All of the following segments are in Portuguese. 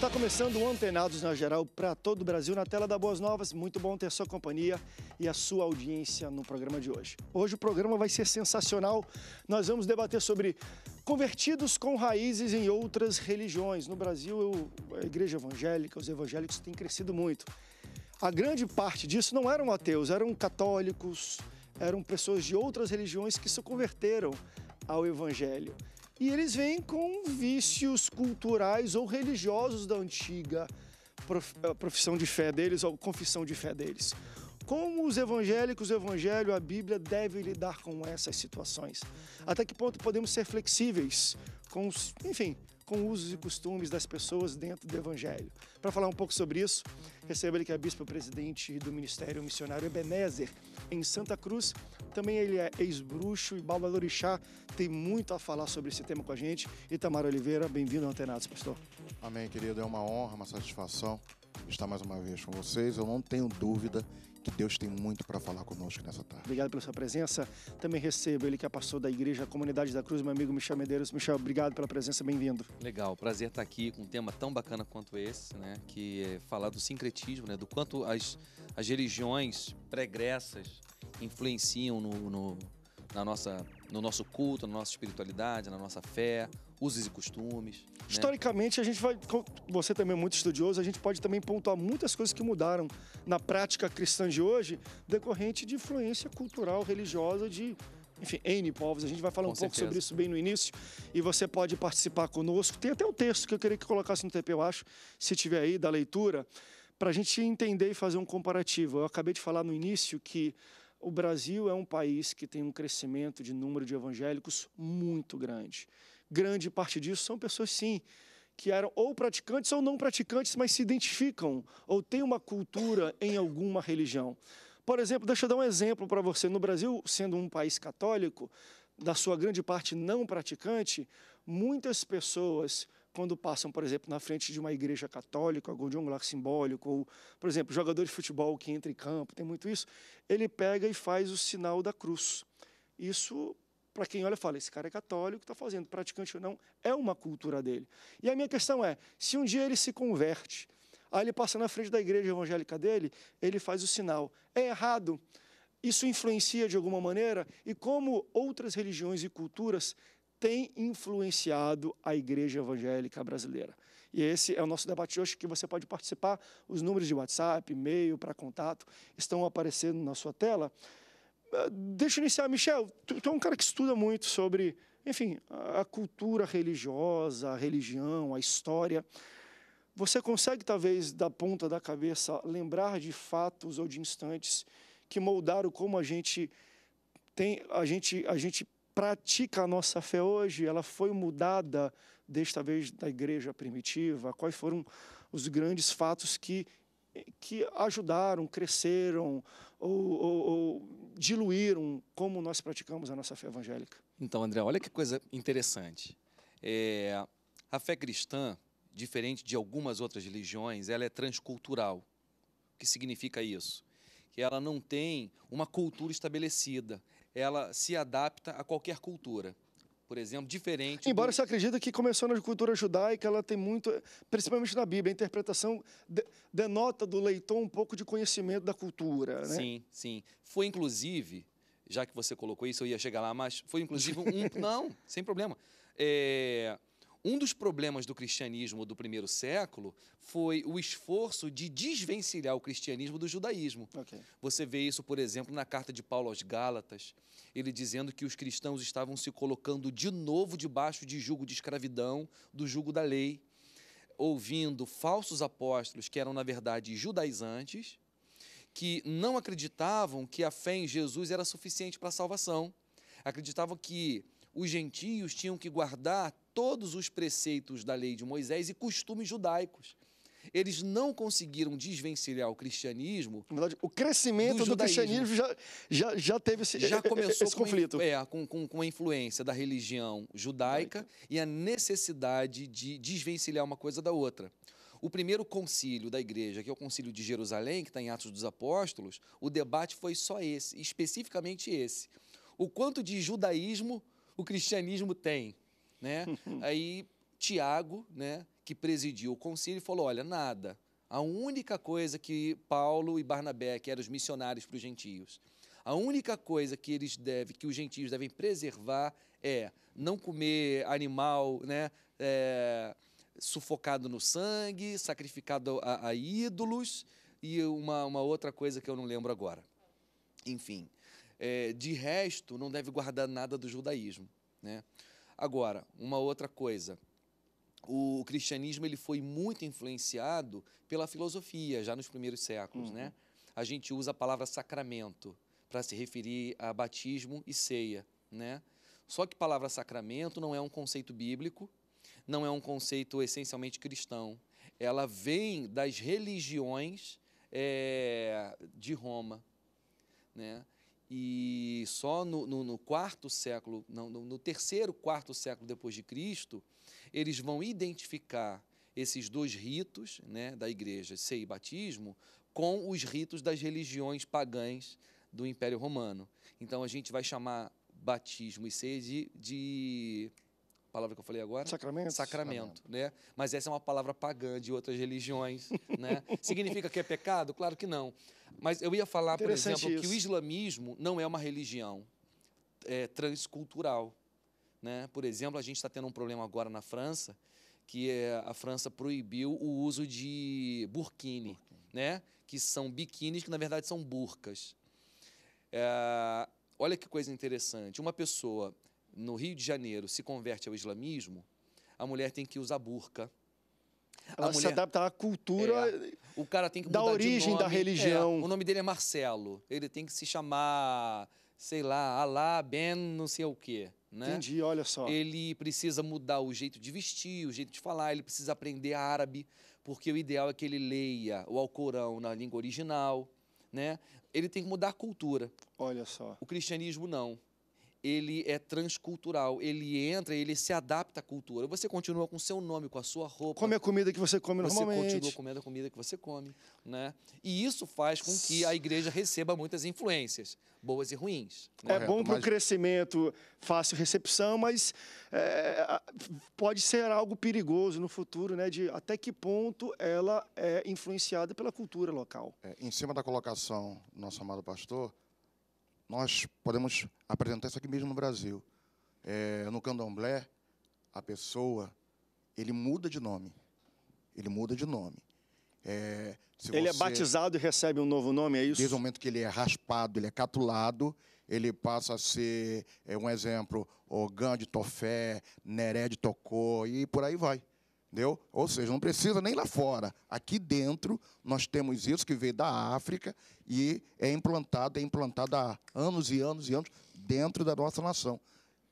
Está começando o Antenados na Geral para todo o Brasil na tela da Boas Novas. Muito bom ter sua companhia e a sua audiência no programa de hoje. Hoje o programa vai ser sensacional. Nós vamos debater sobre convertidos com raízes em outras religiões. No Brasil, a igreja evangélica, os evangélicos têm crescido muito. A grande parte disso não eram ateus, eram católicos, eram pessoas de outras religiões que se converteram ao evangelho. E eles vêm com vícios culturais ou religiosos da antiga eh, profissão de fé deles ou confissão de fé deles. Como os evangélicos, o evangelho, a Bíblia deve lidar com essas situações? Até que ponto podemos ser flexíveis com os, enfim, com usos e costumes das pessoas dentro do Evangelho. Para falar um pouco sobre isso, recebo ele que é bispo-presidente do Ministério Missionário Ebenezer, em Santa Cruz. Também ele é ex-bruxo e balbalorixá, tem muito a falar sobre esse tema com a gente. Itamar Oliveira, bem-vindo ao Antenados, pastor. Amém, querido. É uma honra, uma satisfação estar mais uma vez com vocês. Eu não tenho dúvida que Deus tem muito para falar conosco nessa tarde. Obrigado pela sua presença. Também recebo ele que é pastor da igreja Comunidade da Cruz, meu amigo Michel Medeiros. Michel, obrigado pela presença, bem-vindo. Legal, prazer estar aqui com um tema tão bacana quanto esse, né? Que é falar do sincretismo, né? Do quanto as, as religiões pregressas influenciam no, no na nossa no nosso culto, na nossa espiritualidade, na nossa fé, usos e costumes. Né? Historicamente, né? a gente vai, você também é muito estudioso, a gente pode também pontuar muitas coisas que mudaram na prática cristã de hoje, decorrente de influência cultural, religiosa de, enfim, N povos. A gente vai falar Com um certeza. pouco sobre isso bem no início e você pode participar conosco. Tem até um texto que eu queria que colocasse no TP, eu acho, se tiver aí, da leitura, para a gente entender e fazer um comparativo. Eu acabei de falar no início que o Brasil é um país que tem um crescimento de número de evangélicos muito grande. Grande parte disso são pessoas, sim, que eram ou praticantes ou não praticantes, mas se identificam ou têm uma cultura em alguma religião. Por exemplo, deixa eu dar um exemplo para você. No Brasil, sendo um país católico, da sua grande parte não praticante, muitas pessoas quando passam, por exemplo, na frente de uma igreja católica, algum jongular simbólico, ou, por exemplo, jogador de futebol que entra em campo, tem muito isso, ele pega e faz o sinal da cruz. Isso, para quem olha, fala, esse cara é católico, está fazendo, praticante ou não, é uma cultura dele. E a minha questão é, se um dia ele se converte, aí ele passa na frente da igreja evangélica dele, ele faz o sinal. É errado? Isso influencia de alguma maneira? E como outras religiões e culturas tem influenciado a igreja evangélica brasileira. E esse é o nosso debate hoje, que você pode participar. Os números de WhatsApp, e-mail para contato estão aparecendo na sua tela. Ah, deixa eu iniciar, Michel. Tu, tu é um cara que estuda muito sobre, enfim, a cultura religiosa, a religião, a história. Você consegue, talvez, da ponta da cabeça, lembrar de fatos ou de instantes que moldaram como a gente tem, a gente, a gente pratica a nossa fé hoje, ela foi mudada desta vez da igreja primitiva? Quais foram os grandes fatos que, que ajudaram, cresceram ou, ou, ou diluíram como nós praticamos a nossa fé evangélica? Então, André, olha que coisa interessante. É, a fé cristã, diferente de algumas outras religiões, ela é transcultural. O que significa isso? Que ela não tem uma cultura estabelecida, ela se adapta a qualquer cultura. Por exemplo, diferente. Embora do... você acredita que começou na cultura judaica, ela tem muito, principalmente na Bíblia, a interpretação de, denota do leitor um pouco de conhecimento da cultura. Né? Sim, sim. Foi inclusive, já que você colocou isso, eu ia chegar lá, mas foi inclusive um. não, sem problema. É, um dos problemas do cristianismo do primeiro século foi o esforço de desvencilhar o cristianismo do judaísmo. Okay. Você vê isso, por exemplo, na carta de Paulo aos Gálatas, ele dizendo que os cristãos estavam se colocando de novo debaixo de jugo de escravidão, do jugo da lei, ouvindo falsos apóstolos que eram, na verdade, judaizantes, que não acreditavam que a fé em Jesus era suficiente para a salvação, acreditavam que os gentios tinham que guardar todos os preceitos da lei de Moisés e costumes judaicos. Eles não conseguiram desvencilhar o cristianismo. Na verdade, o crescimento do, do cristianismo já, já, já teve esse, já é, é, começou esse com conflito. É, com, com, com a influência da religião judaica Judaica. e a necessidade de desvencilhar uma coisa da outra. O primeiro concílio da igreja, que é o concílio de Jerusalém, que está em Atos dos Apóstolos, o debate foi só esse, especificamente esse. O quanto de judaísmo o cristianismo tem? né? Aí Tiago, né, que presidiu o concílio, falou: olha, nada. A única coisa que Paulo e Barnabé, que eram os missionários para os gentios, a única coisa que eles devem, que os gentios devem preservar é não comer animal, né? É, sufocado no sangue, sacrificado a, a ídolos e uma, uma outra coisa que eu não lembro agora. Enfim, é, de resto, não deve guardar nada do judaísmo. Né? Agora, uma outra coisa. O cristianismo ele foi muito influenciado pela filosofia, já nos primeiros séculos, né? uhum. né? A gente usa a palavra sacramento para se referir a batismo e ceia, né? Só que a palavra sacramento não é um conceito bíblico, não é um conceito essencialmente cristão. Ela vem das religiões é, de Roma, né? E só no, no, no quarto século, não, no, no terceiro, quarto século depois de Cristo, eles vão identificar esses dois ritos né, da igreja, ceia e batismo, com os ritos das religiões pagãs do Império Romano. Então a gente vai chamar batismo e ceia de, de palavra que eu falei agora? Sacramento. Sacramento, né? Mas essa é uma palavra pagã de outras religiões, né? Significa que é pecado? Claro que não. Mas eu ia falar, por exemplo, isso. que o islamismo não é uma religião é, transcultural, né? Por exemplo, a gente está tendo um problema agora na França, que é, a França proibiu o uso de burkini, burkini. né? Que são biquínis que na verdade são burcas. É, olha que coisa interessante. Uma pessoa no Rio de Janeiro se converte ao islamismo, a mulher tem que usar burca. Ela a mulher, se adapta à cultura é, o cara tem que da origem da é, religião. É, o nome dele é Marcelo. Ele tem que se chamar, sei lá, Alá Ben não sei o quê. Né? Entendi, olha só. Ele precisa mudar o jeito de vestir, o jeito de falar, ele precisa aprender árabe, porque o ideal é que ele leia o Alcorão na língua original. Né? Ele tem que mudar a cultura. Olha só. O cristianismo não ele é transcultural, ele entra, ele se adapta à cultura. Você continua com o seu nome, com a sua roupa. Come a comida que você come você normalmente. Você continua comendo a comida que você come, né? E isso faz com que a igreja receba muitas influências, boas e ruins. Né? É bom para o mas... crescimento, fácil recepção, mas é, pode ser algo perigoso no futuro, né? De até que ponto ela é influenciada pela cultura local. É, em cima da colocação nosso amado pastor, nós podemos apresentar isso aqui mesmo no Brasil. É, no candomblé, a pessoa, ele muda de nome. Ele muda de nome. É, ele é batizado e recebe um novo nome, é isso? Desde o momento que ele é raspado, ele é catulado, ele passa a ser, é, um exemplo, Ogã de Tofé, Neré de Tocô, e por aí vai. Entendeu? Ou seja, não precisa nem lá fora. Aqui dentro nós temos isso que veio da África e é implantado, é implantado há anos e anos e anos dentro da nossa nação.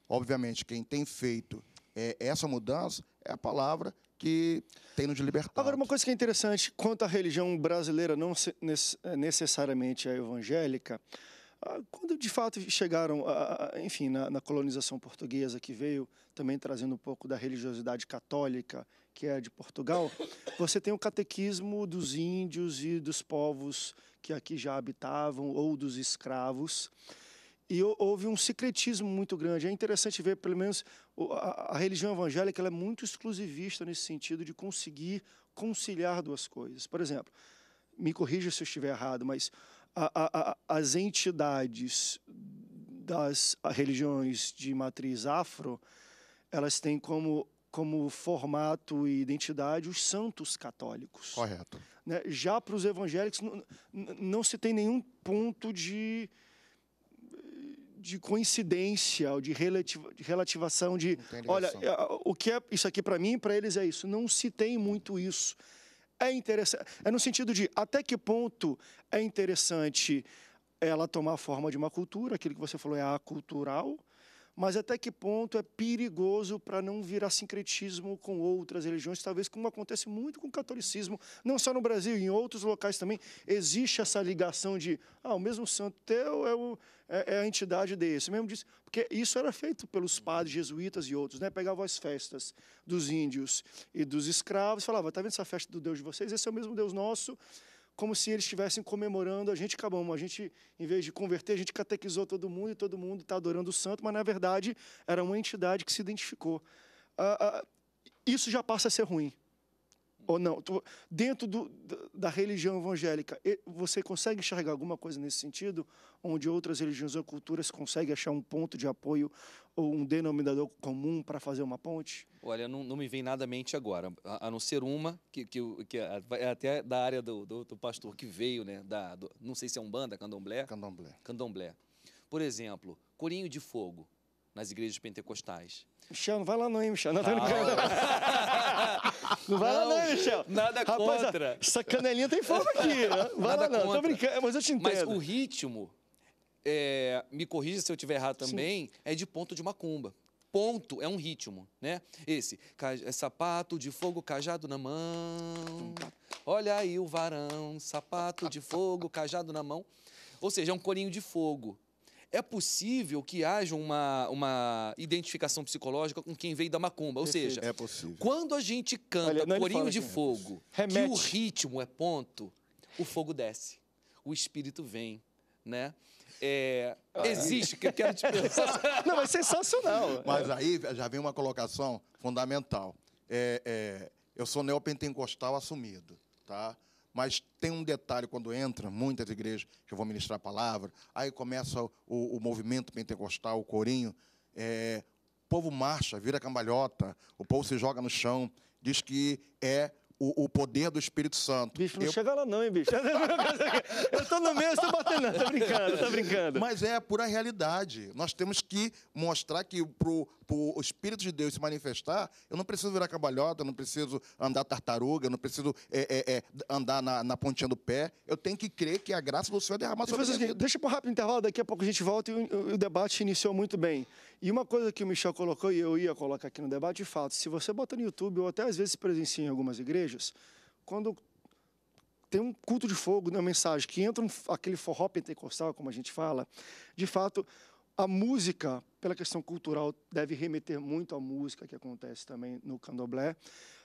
Obviamente, quem tem feito é, essa mudança é a palavra que tem nos libertado. Agora, uma coisa que é interessante quanto à religião brasileira, não é, necessariamente a evangélica, ah, quando de fato chegaram, enfim, na, na, colonização portuguesa, que veio também trazendo um pouco da religiosidade católica, que é de Portugal, você tem o catequismo dos índios e dos povos que aqui já habitavam, ou dos escravos. E houve um secretismo muito grande. É interessante ver, pelo menos, a, a religião evangélica é muito exclusivista nesse sentido de conseguir conciliar duas coisas. Por exemplo, me corrija se eu estiver errado, mas a, a, as entidades das religiões de matriz afro, elas têm como, como formato e identidade os santos católicos. Correto. Né? Já para os evangélicos, não, não se tem nenhum ponto de, de coincidência ou de, relativa, de relativação de, olha, é, o que é isso aqui para mim, para eles é isso. Não se tem muito isso é interessante. É no sentido de até que ponto é interessante ela tomar a forma de uma cultura, aquilo que você falou é acultural, mas até que ponto é perigoso para não virar sincretismo com outras religiões, talvez como acontece muito com o catolicismo, não só no Brasil, em outros locais também existe essa ligação de, ah, o mesmo santo teu é, o, é, é a entidade desse, mesmo disso, porque isso era feito pelos padres jesuítas e outros, né? Pegavam as festas dos índios e dos escravos, falava, tá vendo essa festa do Deus de vocês? Esse é o mesmo Deus nosso, como se eles estivessem comemorando a gente acabamos. A gente, em vez de converter, a gente catequizou todo mundo e todo mundo está adorando o santo, mas na verdade era uma entidade que se identificou. Ah, ah, isso já passa a ser ruim ou não? Dentro do, da religião evangélica, você consegue enxergar alguma coisa nesse sentido, onde outras religiões ou culturas conseguem achar um ponto de apoio ou um denominador comum para fazer uma ponte? Olha, não, não, me vem nada à mente agora, a, a não ser uma, que, que, que é até da área do, do, do pastor que veio, né? Da, do, não sei se é Umbanda, Candomblé. Candomblé. Candomblé. Por exemplo, Corinho de Fogo, nas igrejas pentecostais. Michel, não vai lá não, hein, Michel? Não, ah, Não vai não, lá, não, Michel. Nada Rapaz, contra. A, essa canelinha tem fome aqui. Né? Vai nada lá, não. Contra. Tô brincando, mas eu te entendo. Mas o ritmo, é, me corrija se eu estiver errado também, Sim. é de ponto de macumba ponto é um ritmo, né? Esse, é sapato de fogo, cajado na mão. Olha aí o varão, sapato de fogo, cajado na mão. Ou seja, é um corinho de fogo é possível que haja uma, uma identificação psicológica com quem veio da macumba. Ou seja, é quando a gente canta Olha, Corinho de Fogo, que o ritmo é ponto, o fogo desce, o espírito vem, né? É, existe, que eu quero te pensar. Não, é sensacional. Mas é. aí já vem uma colocação fundamental. É, é, eu sou neopentecostal assumido, tá? Mas tem um detalhe quando entra muitas igrejas que vão ministrar a palavra, aí começa o, o movimento pentecostal, o corinho. É, o povo marcha, vira cambalhota, o povo se joga no chão, diz que é o, o, poder do Espírito Santo. Bicho, não eu... chega lá não, hein, bicho? eu estou no meio, eu estou batendo. Não, estou brincando, estou brincando. Mas é a pura realidade. Nós temos que mostrar que pro, por tipo, o Espírito de Deus se manifestar, eu não preciso virar cabalhota, eu não preciso andar tartaruga, eu não preciso é, é, é, andar na, na, pontinha do pé. Eu tenho que crer que a graça do Senhor é derramada sobre mim. Deixa para um rápido intervalo, daqui a pouco a gente volta e o, o, debate iniciou muito bem. E uma coisa que o Michel colocou e eu ia colocar aqui no debate, de fato, se você bota no YouTube ou até às vezes presencia em algumas igrejas, quando tem um culto de fogo na né, mensagem, que entra um, aquele forró pentecostal, como a gente fala, de fato, a música, pela questão cultural, deve remeter muito à música que acontece também no candomblé.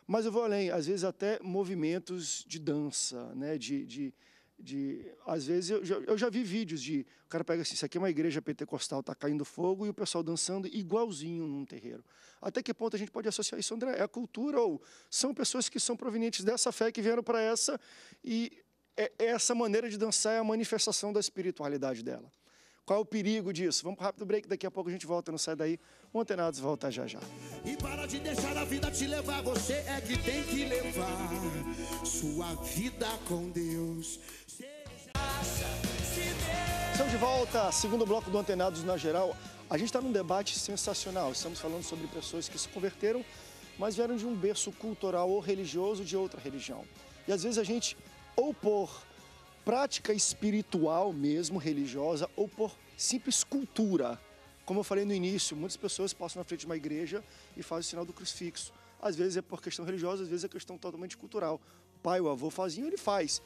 Mas eu vou além, às vezes até movimentos de dança, né? de, de de às vezes eu já, eu já, vi vídeos de o cara pega assim, isso aqui é uma igreja pentecostal, tá caindo fogo e o pessoal dançando igualzinho num terreiro. Até que ponto a gente pode associar isso, André? É a cultura ou são pessoas que são provenientes dessa fé que vieram para essa e é, essa maneira de dançar é a manifestação da espiritualidade dela. Qual é o perigo disso? Vamos para rápido break, daqui a pouco a gente volta, não sai daí. O Antenados volta já já. E para de deixar a vida te levar, você é que tem que levar sua vida com Deus. Estamos de volta, segundo bloco do Antenados na Geral. A gente está num debate sensacional. Estamos falando sobre pessoas que se converteram, mas vieram de um berço cultural ou religioso de outra religião. E às vezes a gente, ou por prática espiritual mesmo, religiosa, ou por simples cultura. Como eu falei no início, muitas pessoas passam na frente de uma igreja e fazem o sinal do crucifixo. Às vezes é por questão religiosa, às vezes é questão totalmente cultural. O pai ou avô faziam, ele faz.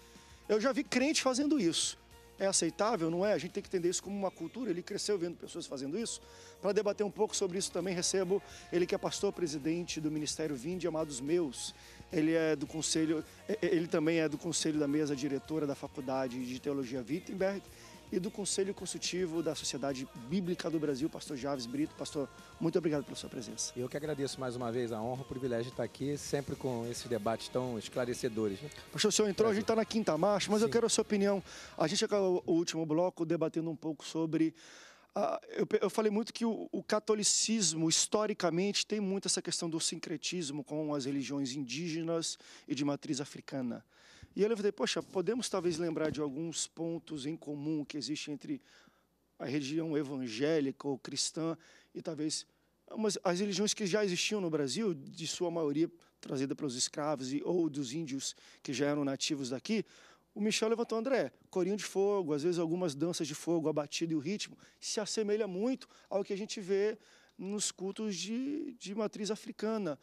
Eu já vi crente fazendo isso. É aceitável, não é? A gente tem que entender isso como uma cultura. Ele cresceu vendo pessoas fazendo isso. Para debater um pouco sobre isso também recebo ele que é pastor presidente do Ministério Vinde Amados Meus, ele é do conselho, ele também é do conselho da mesa diretora da Faculdade de Teologia Wittenberg e do Conselho Consultivo da Sociedade Bíblica do Brasil, pastor Javes Brito. Pastor, muito obrigado pela sua presença. Eu que agradeço mais uma vez a honra, o privilégio de estar aqui, sempre com esses debates tão esclarecedores. Né? Pastor, o senhor entrou, Prazer. a gente está na quinta marcha, mas Sim. eu quero a sua opinião. A gente acabou o último bloco debatendo um pouco sobre ah, eu, eu, falei muito que o, o, catolicismo, historicamente, tem muito essa questão do sincretismo com as religiões indígenas e de matriz africana. E eu falei, poxa, podemos talvez lembrar de alguns pontos em comum que existem entre a religião evangélica ou cristã e talvez umas, as religiões que já existiam no Brasil, de sua maioria trazida pelos escravos e, ou dos índios que já eram nativos daqui, o Michel levantou, André, corinho de fogo, às vezes algumas danças de fogo, a batida e o ritmo, se assemelha muito ao que a gente vê nos cultos de, de matriz africana.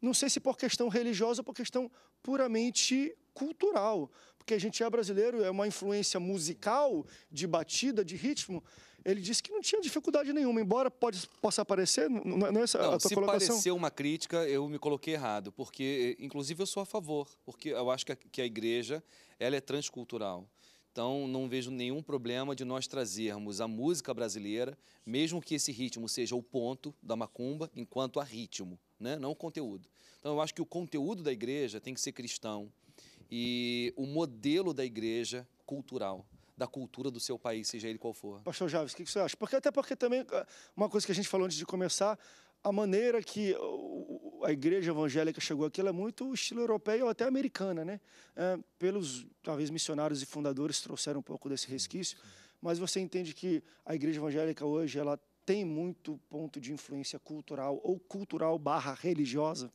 Não sei se por questão religiosa ou por questão puramente cultural, porque a gente é brasileiro, é uma influência musical, de batida, de ritmo, ele disse que não tinha dificuldade nenhuma, embora pode, possa aparecer, não, não é essa se aparecer uma crítica, eu me coloquei errado, porque, eh, inclusive, eu sou a favor, porque eu acho que a, que a igreja, ela é transcultural. Então, não vejo nenhum problema de nós trazermos a música brasileira, mesmo que esse ritmo seja o ponto da macumba, enquanto a ritmo, né? não o conteúdo. Então, eu acho que o conteúdo da igreja tem que ser cristão e o modelo da igreja cultural da cultura do seu país, seja ele qual for. Pastor Javes, o que, que você acha? Porque até porque também, ah, uma coisa que a gente falou antes de começar, a maneira que a igreja evangélica chegou aqui é muito estilo europeu ou até americana, né? É, pelos, talvez, missionários e fundadores trouxeram um pouco desse resquício, mas você entende que a igreja evangélica hoje, ela tem muito ponto de influência cultural ou cultural barra religiosa?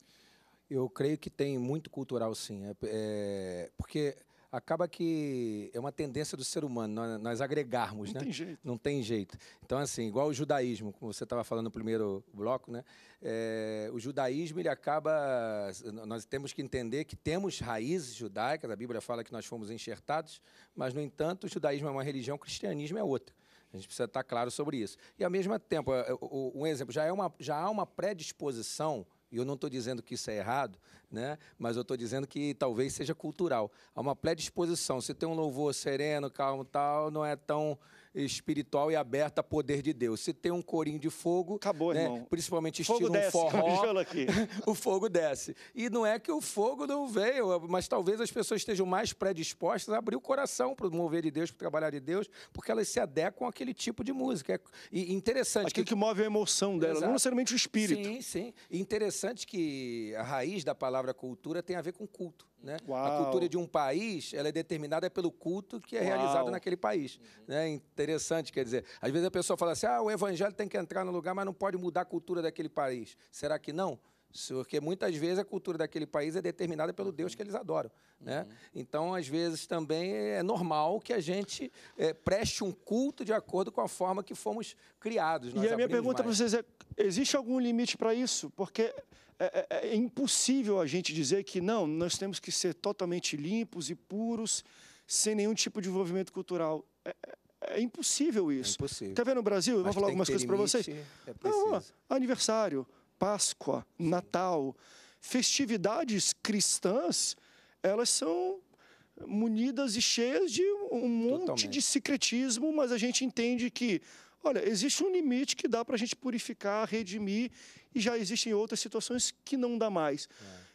Eu creio que tem muito cultural, sim. É, é, porque acaba que é uma tendência do ser humano, nós, nós agregarmos, não né? tem jeito. Não tem jeito. Então, assim, igual o judaísmo, como você estava falando no primeiro bloco, né? É, o judaísmo, ele acaba... Nós temos que entender que temos raízes judaicas, a Bíblia fala que nós fomos enxertados, mas, no entanto, o judaísmo é uma religião, o cristianismo é outra. A gente precisa estar claro sobre isso. E, ao mesmo tempo, é, um exemplo, já, é uma, já há uma predisposição e eu não estou dizendo que isso é errado, né? mas eu estou dizendo que talvez seja cultural. Há uma disposição. Se tem um louvor sereno, calmo tal, não é tão espiritual e aberta a poder de Deus. Se tem um corinho de fogo, acabou, né? irmão. Principalmente estilo fogo um forró, aqui. o fogo desce. E não é que o fogo não veio, mas talvez as pessoas estejam mais predispostas a abrir o coração para o mover de Deus, para o trabalhar de Deus, porque elas se adequam àquele tipo de música. É, e interessante. Aquilo que, que move a emoção dela, Exato. não necessariamente o espírito. Sim, sim. E interessante que a raiz da palavra cultura tem a ver com culto. Né? A cultura de um país ela é determinada pelo culto que é Uau. realizado naquele país. Uhum. Né? Interessante, quer dizer, às vezes a pessoa fala assim: ah, o evangelho tem que entrar no lugar, mas não pode mudar a cultura daquele país. Será que não? Porque muitas vezes a cultura daquele país é determinada pelo Deus que eles adoram. Né? Uhum. Então, às vezes, também é normal que a gente é, preste um culto de acordo com a forma que fomos criados. e a minha pergunta para vocês é: existe algum limite para isso? Porque é, é, é, impossível a gente dizer que não, nós temos que ser totalmente limpos e puros, sem nenhum tipo de envolvimento cultural. É, é, é impossível é isso. É impossível. Quer ver no Brasil? Eu vou falar algumas coisas para vocês. É não, aniversário, Páscoa, Sim. Natal, festividades cristãs, elas são munidas e cheias de um monte Totalmente. de secretismo, mas a gente entende que Olha, existe um limite que dá para a gente purificar, redimir, e já existem outras situações que não dá mais.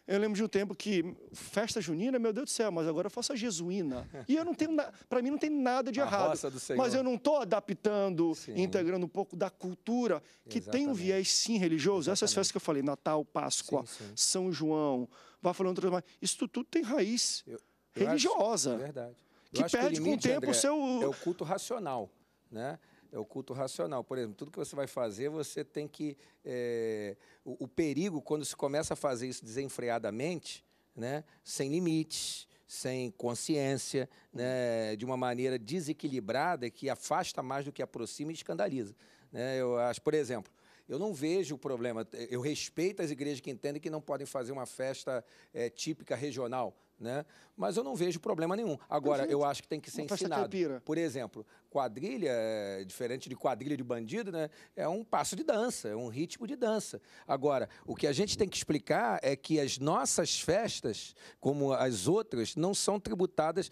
É. Eu lembro de um tempo que festa junina, meu Deus do céu, mas agora eu faço a jesuína. E eu não tenho nada, para mim não tem nada de a errado. Mas eu não estou adaptando, sim. integrando um pouco da cultura, que Exatamente. tem um viés sim religioso. Exatamente. Essas festas que eu falei, Natal, Páscoa, sim, sim. São João, vai falando outras mais. Isso tudo tem raiz eu, eu religiosa. Acho, é verdade. Eu que perde que limite, com o tempo André, o seu. É o culto racional. Né? é o culto racional. Por exemplo, tudo que você vai fazer, você tem que. É, o, o, perigo, quando se começa a fazer isso desenfreadamente, né, sem limites, sem consciência, né, de uma maneira desequilibrada, que afasta mais do que aproxima e escandaliza. Né? Eu acho, por exemplo, eu não vejo o problema. Eu respeito as igrejas que entendem que não podem fazer uma festa é, típica regional. Né? Mas eu não vejo problema nenhum. Agora, eu acho que tem que ser Uma ensinado. Por exemplo, quadrilha, é, diferente de quadrilha de bandido, né? É um passo de dança, é um ritmo de dança. Agora, o que a gente tem que explicar é que as nossas festas, como as outras, não são tributadas.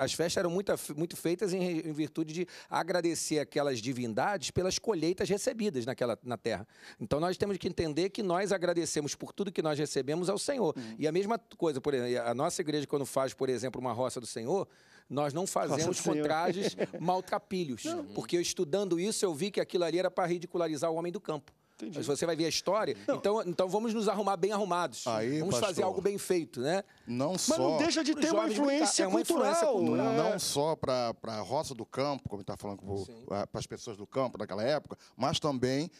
As festas eram muito, muito feitas em, em virtude de agradecer aquelas divindades pelas colheitas recebidas naquela, na terra. Então, nós temos que entender que nós agradecemos por tudo que nós recebemos ao Senhor. Hum. E a mesma coisa, por exemplo, a nossa igreja, quando faz, por exemplo, uma roça do Senhor, nós não fazemos com trajes maltrapilhos. Porque estudando isso, eu vi que aquilo ali era para ridicularizar o homem do campo. Entendi. Mas você vai ver a história. Então, então vamos nos arrumar bem arrumados. Aí, vamos pastor, fazer algo bem feito, né? Não só. Mas não deixa de ter uma influência, é uma influência cultural. Não, é. só para a roça do campo, como está falando para as pessoas do campo naquela época, mas também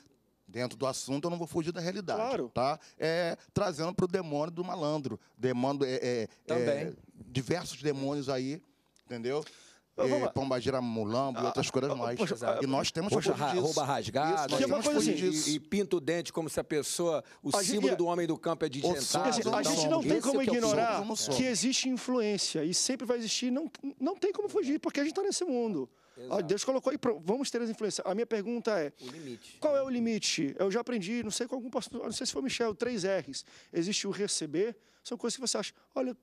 dentro do assunto, eu não vou fugir da realidade. Claro. Tá? É, trazendo para o demônio do malandro. Demônio, é, é, Também. É, diversos demônios aí, entendeu? É, vamos... Pombagira mulambo e outras ah, coisas ah, mais. Poxa, e ah, nós temos poxa, ra disso. rouba rasgada, isso, nós assim, disso. E, e pinta o dente como se a pessoa, o a símbolo gente, do homem do campo é de. Assim, a gente não tem como é ignorar que, que existe influência e sempre vai existir, não, não tem como fugir, porque a gente está nesse mundo. Exato. Deus colocou aí, vamos ter as influências. A minha pergunta é: o limite. Qual é o limite? Eu já aprendi, não sei com algum pastor, não sei se foi o Michel, três R's. Existe o receber, são coisas que você acha, olha,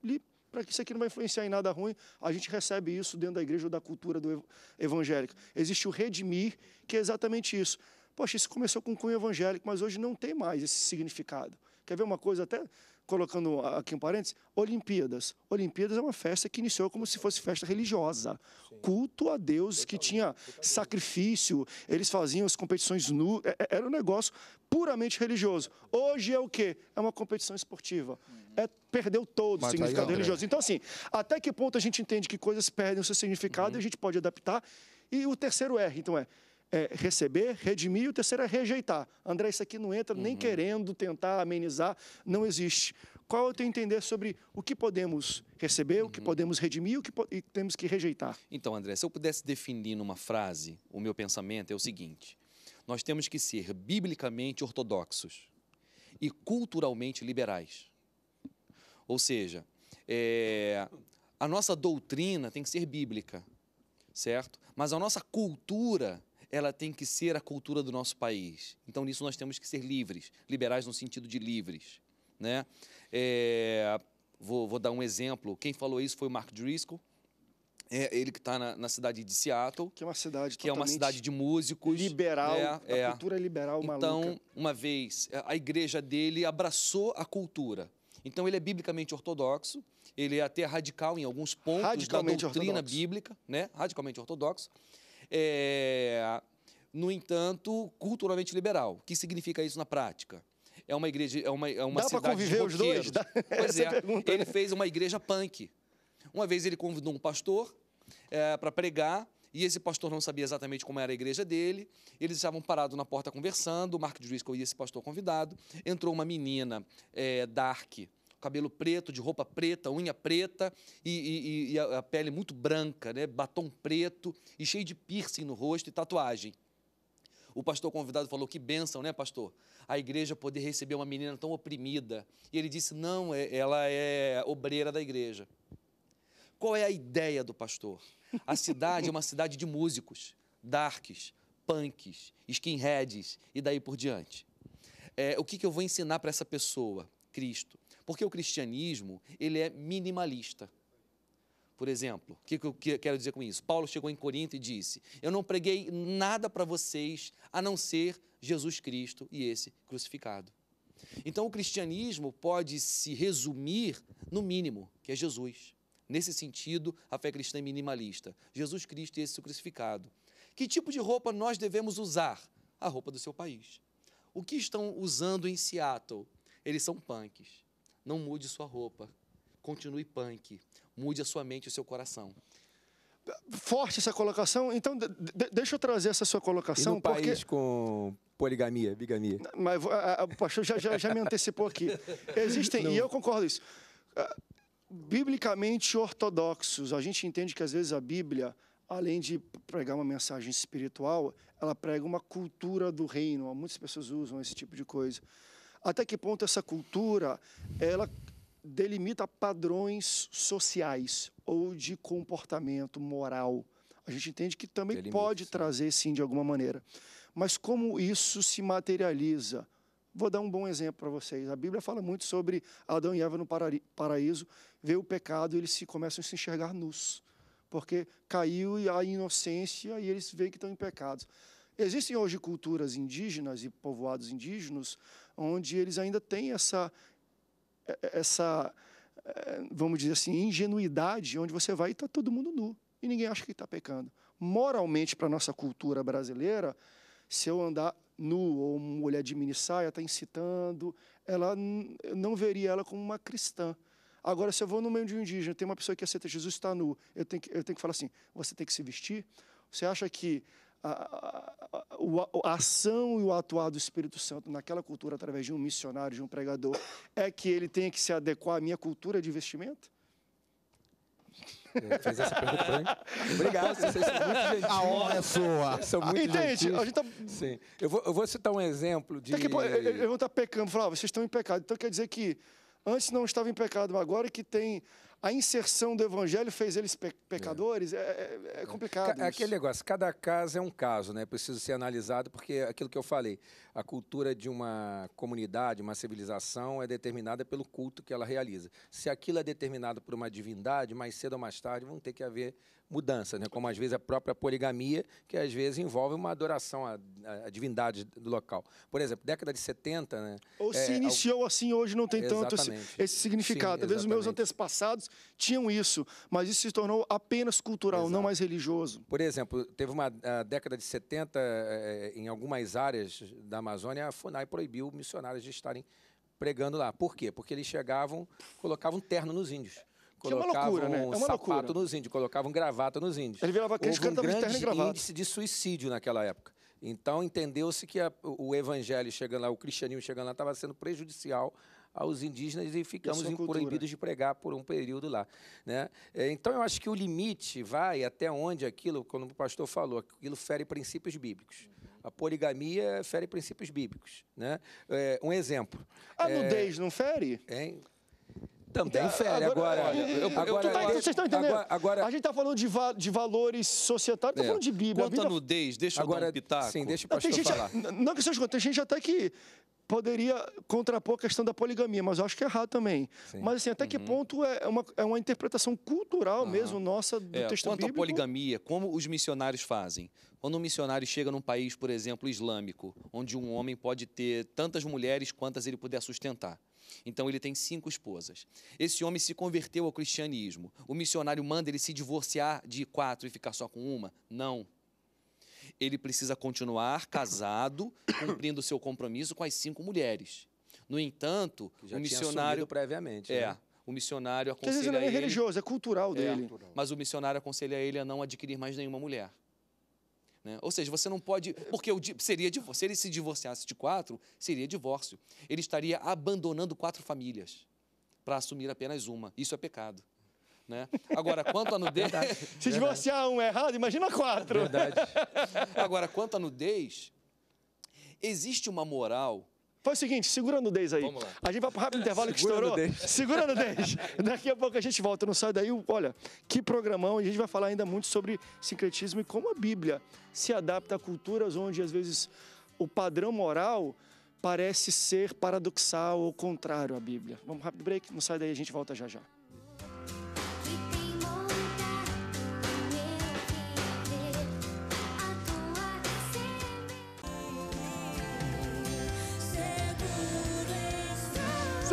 para que isso aqui não vai influenciar em nada ruim. A gente recebe isso dentro da igreja ou da cultura do evangélica. Existe o redimir, que é exatamente isso. Poxa, isso começou com cunho evangélico, mas hoje não tem mais esse significado. Quer ver uma coisa até colocando aqui um parênteses, Olimpíadas. Olimpíadas é uma festa que iniciou como se fosse festa religiosa. Sim. Culto a Deus, que tinha sacrifício, eles faziam as competições nu. É, é, era um negócio puramente religioso. Hoje é o quê? É uma competição esportiva. Uhum. É, perdeu todo Mas o significado aí, religioso. Então, assim, até que ponto a gente entende que coisas perdem o seu significado uhum. e a gente pode adaptar? E o terceiro R, então, é é, receber, redimir, o terceiro é rejeitar. André, isso aqui não entra uhum. nem querendo tentar amenizar, não existe. Qual é o teu entender sobre o que podemos receber, uhum. o que uhum. podemos redimir o que e temos que rejeitar? Então, André, se eu pudesse definir numa frase o meu pensamento, é o seguinte: nós temos que ser biblicamente ortodoxos e culturalmente liberais. Ou seja, é, a nossa doutrina tem que ser bíblica, certo? Mas a nossa cultura ela tem que ser a cultura do nosso país. Então, nisso nós temos que ser livres, liberais no sentido de livres. Né? É, vou, vou, dar um exemplo. Quem falou isso foi o Mark Driscoll. É, ele que está na, na, cidade de Seattle. Que é uma cidade Que é uma cidade de músicos. Liberal, é a é. cultura é liberal maluca. Então, uma vez, a igreja dele abraçou a cultura. Então, ele é biblicamente ortodoxo, ele é até radical em alguns pontos da doutrina ortodoxo. bíblica, né? radicalmente ortodoxo, é, no entanto, culturalmente liberal. O que significa isso na prática? É uma igreja, é uma, é uma Dá cidade pra conviver de os dois? Dá... Pois é, ele né? fez uma igreja punk. Uma vez ele convidou um pastor é, para pregar e esse pastor não sabia exatamente como era a igreja dele. Eles estavam parados na porta conversando. O Mark Driscoll e esse pastor convidado. Entrou uma menina é, dark cabelo preto, de roupa preta, unha preta e, e, e a pele muito branca, né? batom preto e cheio de piercing no rosto e tatuagem. O pastor convidado falou: Que bênção, né, pastor? A igreja poder receber uma menina tão oprimida. E ele disse: Não, é, ela é obreira da igreja. Qual é a ideia do pastor? A cidade é uma cidade de músicos, darks, punks, skinheads e daí por diante. É, o que, que eu vou ensinar para essa pessoa? Cristo. Porque o cristianismo, ele é minimalista. Por exemplo, o que, que eu quero dizer com isso? Paulo chegou em Corinto e disse: Eu não preguei nada para vocês a não ser Jesus Cristo e esse crucificado. Então, o cristianismo pode se resumir no mínimo, que é Jesus. Nesse sentido, a fé cristã é minimalista. Jesus Cristo e esse crucificado. Que tipo de roupa nós devemos usar? A roupa do seu país. O que estão usando em Seattle? Eles são punks. Não mude sua roupa. Continue punk. Mude a sua mente e o seu coração. Forte essa colocação. Então, de, de, deixa eu trazer essa sua colocação. E no porque... país com poligamia, bigamia. Mas o pastor já, já, já me antecipou aqui. Existem, Não. e eu concordo isso. Ah, biblicamente ortodoxos, a gente entende que às vezes a Bíblia, além de pregar uma mensagem espiritual, ela prega uma cultura do reino. Muitas pessoas usam esse tipo de coisa. Até que ponto essa cultura ela delimita padrões sociais ou de comportamento moral? A gente entende que também delimita, pode sim. trazer, sim, de alguma maneira. Mas como isso se materializa? Vou dar um bom exemplo para vocês. A Bíblia fala muito sobre Adão e Eva no paraíso, vê o pecado e eles se começam a se enxergar nus, porque caiu a inocência e eles veem que estão em pecados. Existem hoje culturas indígenas e povoados indígenas onde eles ainda têm essa, é, é, essa é, vamos dizer assim, ingenuidade, onde você vai e está todo mundo nu e ninguém acha que está pecando. Moralmente, para a nossa cultura brasileira, se eu andar nu ou mulher de mini saia, está incitando, ela não veria ela como uma cristã. Agora, se eu vou no meio de um indígena, tem uma pessoa que aceita Jesus está nu, eu tenho que, eu tenho que falar assim: você tem que se vestir? Você acha que a, a, a, ação e o atuar do Espírito Santo naquela cultura através de um missionário, de um pregador, é que ele tenha que se adequar à minha cultura de vestimento? É, fez essa pergunta pra mim? Obrigado, vocês são muito gentis. A honra é sua. São muito Entende? A gente tá... Sim. Eu vou, eu vou citar um exemplo de... Tá que, eu vou estar tá pecando, falar, ah, vocês estão em pecado. Então quer dizer que antes não estava em pecado, agora que tem a inserção do evangelho fez eles pe pecadores, é, é, é complicado. É aquele negócio, cada caso é um caso, né? Precisa ser analisado, porque aquilo que eu falei, a cultura de uma comunidade, uma civilização, é determinada pelo culto que ela realiza. Se aquilo é determinado por uma divindade, mais cedo ou mais tarde vão ter que haver mudanças, né? como às vezes a própria poligamia, que às vezes envolve uma adoração à, à divindade do local. Por exemplo, década de 70... Né, Ou se é, iniciou ao... assim, hoje não tem exatamente. tanto esse, esse significado. Talvez Às vezes os meus antepassados tinham isso, mas isso se tornou apenas cultural, Exato. não mais religioso. Por exemplo, teve uma década de 70, é, é, em algumas áreas da Amazônia, a FUNAI proibiu missionários de estarem pregando lá. Por quê? Porque eles chegavam, colocavam terno nos índios colocavam um uma loucura, né? é uma sapato loucura. nos índios, colocavam gravata nos índios. Ele virava crente cantando um grande índice de suicídio naquela época. Então entendeu-se que a, o evangelho chegando lá, o cristianismo chegando lá, estava sendo prejudicial aos indígenas e ficamos proibidos de pregar por um período lá. Né? É, então, eu acho que o limite vai até onde aquilo, como o pastor falou, aquilo fere princípios bíblicos. A poligamia fere princípios bíblicos. Né? É, um exemplo. A é, nudez é... não fere? Hein? Também fere. Agora, agora, é- agora é- vocês estão entendendo? Agora, agora, a gente está falando de, va de valores societários, está é. falando de Bíblia. Quanto à Bíblia... nudez, deixa agora, eu dar um pitaco. Sim, deixa o pastor não, gente, falar. Não que seja, tem gente até que poderia contrapor a questão da poligamia, mas eu acho que é errado também. Sim. Mas assim, até uhum. que ponto é, é uma, é uma interpretação cultural uhum. mesmo nossa do é, texto bíblico? Quanto à poligamia, como os missionários fazem? Quando um missionário chega num país, por exemplo, islâmico, onde um homem pode ter tantas mulheres quantas ele puder sustentar. Então ele tem cinco esposas. Esse homem se converteu ao cristianismo. O missionário manda ele se divorciar de quatro e ficar só com uma? Não. Ele precisa continuar casado, cumprindo seu compromisso com as cinco mulheres. No entanto, o missionário previamente. É. Né? O missionário é aconselha Porque às vezes ele é religioso, é cultural é, dele. É, mas o missionário aconselha ele a não adquirir mais nenhuma mulher. Né? Ou seja, você não pode. Porque seria, se ele se divorciasse de quatro, seria divórcio. Ele estaria abandonando quatro famílias para assumir apenas uma. Isso é pecado. Né? Agora, quanto à nudez. se divorciar um é errado, imagina quatro. Verdade. Agora, quanto à nudez, existe uma moral Faz o seguinte, segura o 10 aí. Vamos lá. A gente vai para rápido intervalo que estourou. Segura o 10. Daqui a pouco a gente volta, não sai daí. Olha, que programão. A gente vai falar ainda muito sobre sincretismo e como a Bíblia se adapta a culturas onde, às vezes, o padrão moral parece ser paradoxal ou contrário à Bíblia. Vamos rápido break, não sai daí, a gente volta já já.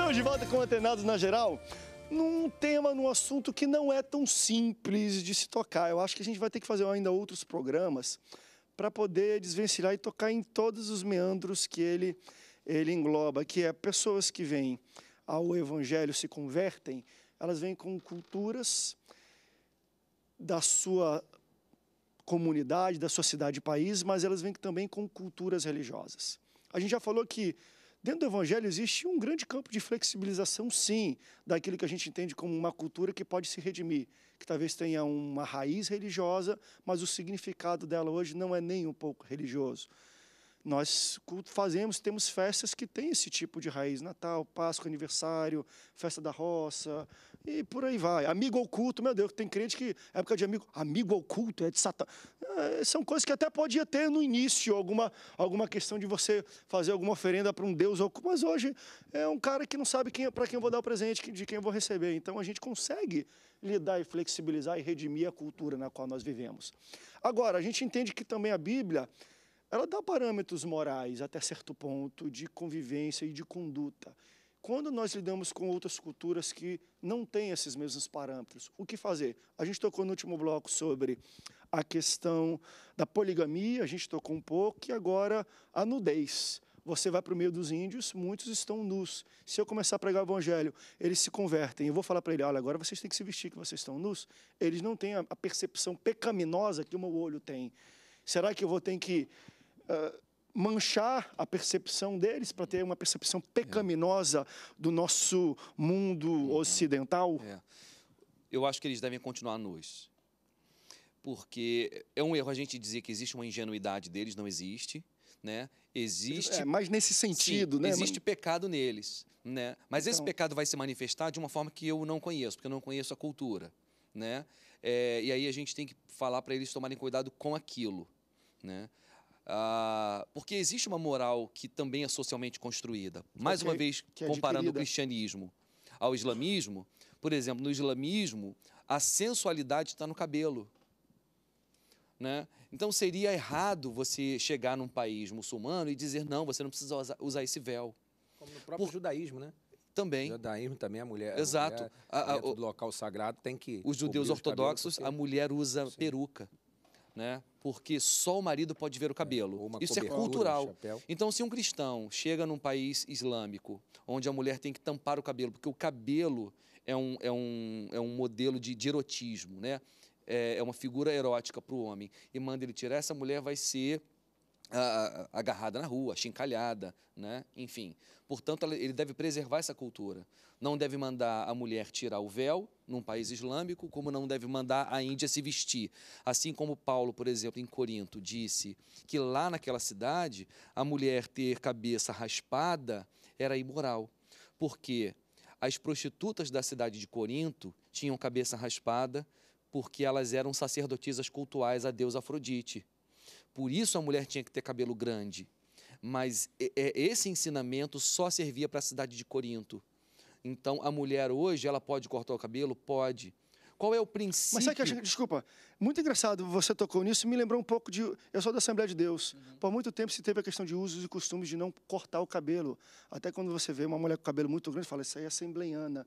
Estamos de volta com Antenados na Geral num tema, num assunto que não é tão simples de se tocar. Eu acho que a gente vai ter que fazer ainda outros programas para poder desvencilhar e tocar em todos os meandros que ele, ele engloba, que é pessoas que vêm ao Evangelho, se convertem, elas vêm com culturas da sua comunidade, da sua cidade e país, mas elas vêm também com culturas religiosas. A gente já falou que Dentro do Evangelho existe um grande campo de flexibilização, sim, daquilo que a gente entende como uma cultura que pode se redimir, que talvez tenha uma raiz religiosa, mas o significado dela hoje não é nem um pouco religioso nós fazemos, temos festas que têm esse tipo de raiz, Natal, Páscoa, aniversário, festa da roça e por aí vai. Amigo oculto, meu Deus, tem crente que época de amigo, amigo oculto é de Satã. É, são coisas que até podia ter no início alguma alguma questão de você fazer alguma oferenda para um Deus oculto, mas hoje é um cara que não sabe quem para quem eu vou dar o presente, de quem eu vou receber. Então a gente consegue lidar e flexibilizar e redimir a cultura na qual nós vivemos. Agora, a gente entende que também a Bíblia ela dá parâmetros morais até certo ponto de convivência e de conduta. Quando nós lidamos com outras culturas que não têm esses mesmos parâmetros, o que fazer? A gente tocou no último bloco sobre a questão da poligamia, a gente tocou um pouco, e agora a nudez. Você vai para o meio dos índios, muitos estão nus. Se eu começar a pregar o evangelho, eles se convertem. Eu vou falar para ele: olha, agora vocês têm que se vestir, que vocês estão nus. Eles não têm a percepção pecaminosa que o meu olho tem. Será que eu vou ter que manchar a percepção deles para ter uma percepção pecaminosa é. do nosso mundo uhum. ocidental? É. Eu acho que eles devem continuar nus. Porque é um erro a gente dizer que existe uma ingenuidade deles, não existe. Né? Existe. É, mas nesse sentido, sim, né? Existe pecado neles, né? Mas então... esse pecado vai se manifestar de uma forma que eu não conheço, porque eu não conheço a cultura, né? É, e aí a gente tem que falar para eles tomarem cuidado com aquilo, né? Ah, porque existe uma moral que também é socialmente construída. É Mais okay. uma é- vez, que é comparando é o cristianismo ao islamismo, por exemplo, no islamismo, a sensualidade está no cabelo. Né? Então seria errado você chegar num país muçulmano e dizer não, você não precisa usar esse véu. Como no próprio Por... judaísmo, né? Também. O judaísmo também a mulher. Exato. A mulher, a, a, o local sagrado tem que. Os judeus ortodoxos, os cabelos, porque... a mulher usa Sim. peruca, né? porque só o marido pode ver o é, cabelo. É, Isso é cultural. Então, se um cristão chega num país islâmico, onde a mulher tem que tampar o cabelo, porque o cabelo é um, é um, é um modelo de, de erotismo, né? É, é uma figura erótica para o homem, e manda ele tirar, essa mulher vai ser agarrada na rua, chincalhada, né? enfim. Portanto, ele deve preservar essa cultura. Não deve mandar a mulher tirar o véu num país islâmico, como não deve mandar a Índia se vestir. Assim como Paulo, por exemplo, em Corinto, disse que lá naquela cidade a mulher ter cabeça raspada era imoral, porque as prostitutas da cidade de Corinto tinham cabeça raspada porque elas eram sacerdotisas cultuais a deusa Afrodite por isso a mulher tinha que ter cabelo grande. Mas é, esse ensinamento só servia para a cidade de Corinto. Então a mulher hoje, ela pode cortar o cabelo? Pode. Qual é o princípio? Mas sabe que eu achei, desculpa, muito engraçado você tocou nisso e me lembrou um pouco de. Eu sou da Assembleia de Deus. Uhum. Por muito tempo se teve a questão de usos e costumes de não cortar o cabelo. Até quando você vê uma mulher com cabelo muito grande, fala, isso aí é assembleiana.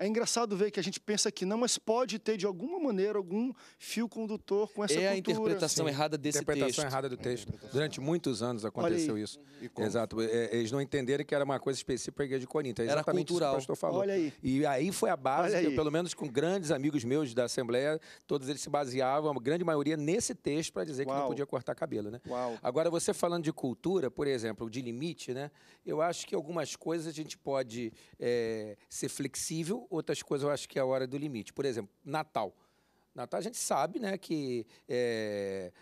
É engraçado ver que a gente pensa que não, mas pode ter de alguma maneira algum fio condutor com essa é cultura. É a interpretação Sim. errada desse interpretação texto. Interpretação errada do é texto. Durante muitos anos aconteceu isso. Exato. É, é, eles não entenderam que era uma coisa específica para a igreja de Corinto. É era cultural. o pastor falou. Olha aí. E aí foi a base, que, pelo menos com grandes amigos meus da Assembleia, todos eles se baseavam, a grande maioria, nesse texto para dizer Uau. que não podia cortar cabelo, né? Uau. Agora, você falando de cultura, por exemplo, de limite, né? Eu acho que algumas coisas a gente pode é, ser flexível outras coisas eu acho que é a hora do limite. Por exemplo, Natal. Natal a gente sabe, né, que é,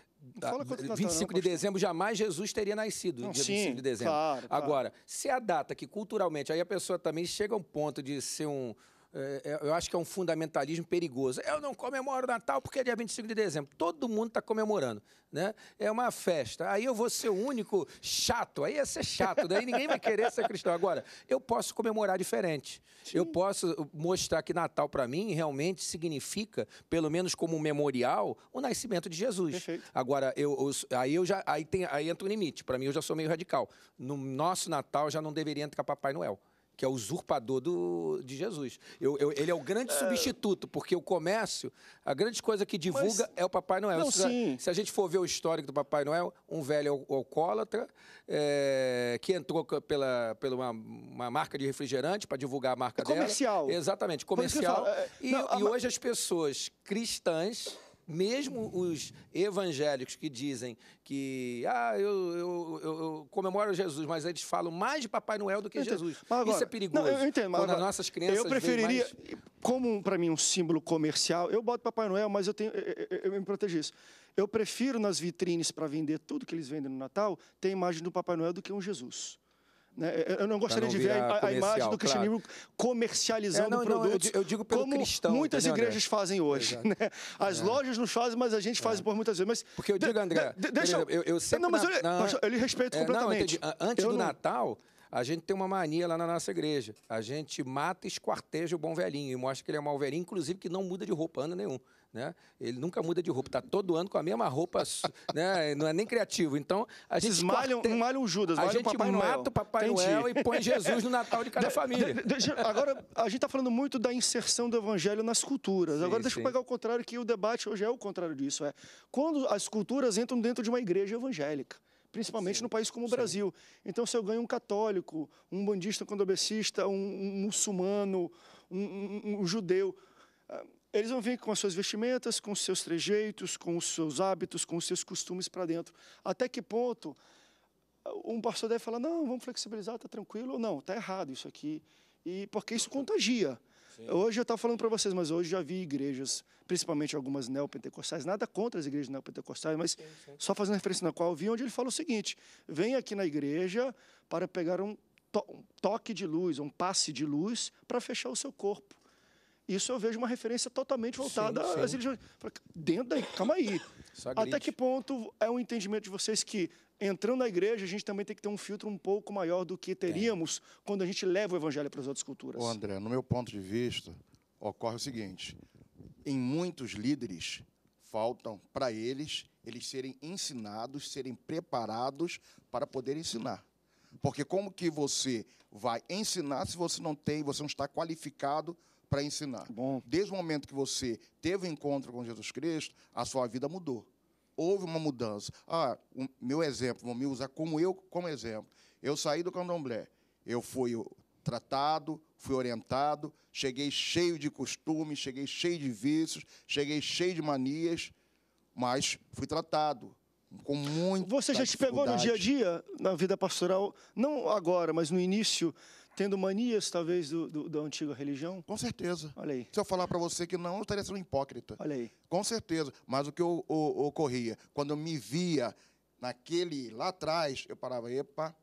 Fala 25 de dezembro jamais Jesus teria nascido, não, dia sim, 25 de dezembro. Claro, Agora, se a data que culturalmente aí a pessoa também chega a um ponto de ser um é, é, eu acho que é um fundamentalismo perigoso. Eu não comemoro Natal porque é dia 25 de dezembro. Todo mundo está comemorando. Né? É uma festa. Aí eu vou ser o único chato. Aí ia ser chato. Daí né? ninguém vai querer ser cristão. Agora, eu posso comemorar diferente. Sim. Eu posso mostrar que Natal, para mim, realmente significa, pelo menos como um memorial, o nascimento de Jesus. Perfeito. Agora, eu, eu, aí, eu já, aí, tem, aí entra o um limite. Para mim, eu já sou meio radical. No nosso Natal, já não deveria entrar Papai Noel que é o usurpador do, de Jesus. Eu, eu, ele é o grande é... substituto, porque o comércio, a grande coisa que divulga Mas... é o Papai Noel. Não, se, sim. A, se a gente for ver o histórico do Papai Noel, um velho alcoólatra é, que entrou pela, pela uma, uma marca de refrigerante para divulgar a marca é dela. Comercial. Exatamente, é comercial. É, é, e, Não, e hoje as pessoas cristãs mesmo os evangélicos que dizem que ah, eu, eu, eu, eu comemoro Jesus, mas eles falam mais de Papai Noel do que Jesus. Agora, Isso é perigoso. Não, eu entendo, mas Quando agora, nossas crianças eu preferiria, mais... como para mim um símbolo comercial, eu boto Papai Noel, mas eu, tenho, eu, eu me protejo isso. Eu prefiro nas vitrines para vender tudo que eles vendem no Natal, ter a imagem do Papai Noel do que um Jesus. Né, eu não gostaria não de ver a, a imagem do cristianismo claro. comercializando é, não, produtos. Não, eu, digo pelo como cristão, muitas entendeu, igrejas André? fazem hoje. Né? As é. lojas não fazem, mas a gente faz é. por muitas vezes. Mas Porque eu digo, André, de, deixa eu, eu sempre. Não, mas eu, na, eu lhe respeito é, completamente. Antes do Natal. A gente tem uma mania lá na nossa igreja. A gente mata e esquarteja o bom velhinho e mostra que ele é mau velhinho, inclusive que não muda de roupa, ano nenhum. Né? Ele nunca muda de roupa, tá todo ano com a mesma roupa, né? Não é nem criativo. Então, a gente Vocês malham, quarte... malham Judas, a malham gente Papai mata Noel. o Papai Entendi. Noel e põe Jesus no Natal de cada família. De, de, agora, a gente está falando muito da inserção do evangelho nas culturas. Sim, agora, deixa sim. eu pegar o contrário, que o debate hoje é o contrário disso. É quando as culturas entram dentro de uma igreja evangélica principalmente Sim. no país como o Brasil. Sim. Então, se eu ganho um católico, um bandista condobecista, um, um muçulmano, um, um, um judeu, eles vão vir com as suas vestimentas, com os seus trejeitos, com os seus hábitos, com os seus costumes para dentro. Até que ponto um pastor deve falar, não, vamos flexibilizar, está tranquilo, não, está errado isso aqui. E porque isso contagia. Sim. Hoje eu estava falando para vocês, mas hoje já vi igrejas, principalmente algumas neopentecostais, nada contra as igrejas neopentecostais, mas sim, sim. só fazendo referência na qual eu vi, onde ele fala o seguinte: vem aqui na igreja para pegar um, to um toque de luz, um passe de luz, para fechar o seu corpo. Isso eu vejo uma referência totalmente voltada sim, sim. às religiões. Dentro daí, calma aí. Até que ponto é um entendimento de vocês que, entrando na igreja, a gente também tem que ter um filtro um pouco maior do que teríamos é. quando a gente leva o evangelho para as outras culturas? Ô André, no meu ponto de vista, ocorre o seguinte: em muitos líderes faltam para eles eles serem ensinados, serem preparados para poder ensinar. Porque como que você vai ensinar se você não tem, você não está qualificado para ensinar. Bom. Desde o momento que você teve o um encontro com Jesus Cristo, a sua vida mudou. Houve uma mudança. Ah, um, meu exemplo, vou me usar como eu como exemplo. Eu saí do candomblé, eu fui tratado, fui orientado, cheguei cheio de costumes, cheguei cheio de vícios, cheguei cheio de manias, mas fui tratado, com muito. Você já te pegou no dia a dia, na vida pastoral, não agora, mas no início, tendo manias, talvez, do, do da antiga religião? Com certeza. Olha aí. Se eu falar para você que não, eu estaria sendo hipócrita. Olha aí. Com certeza. Mas o que eu, o, ocorria? Quando eu me via naquele lá atrás, eu parava, epa,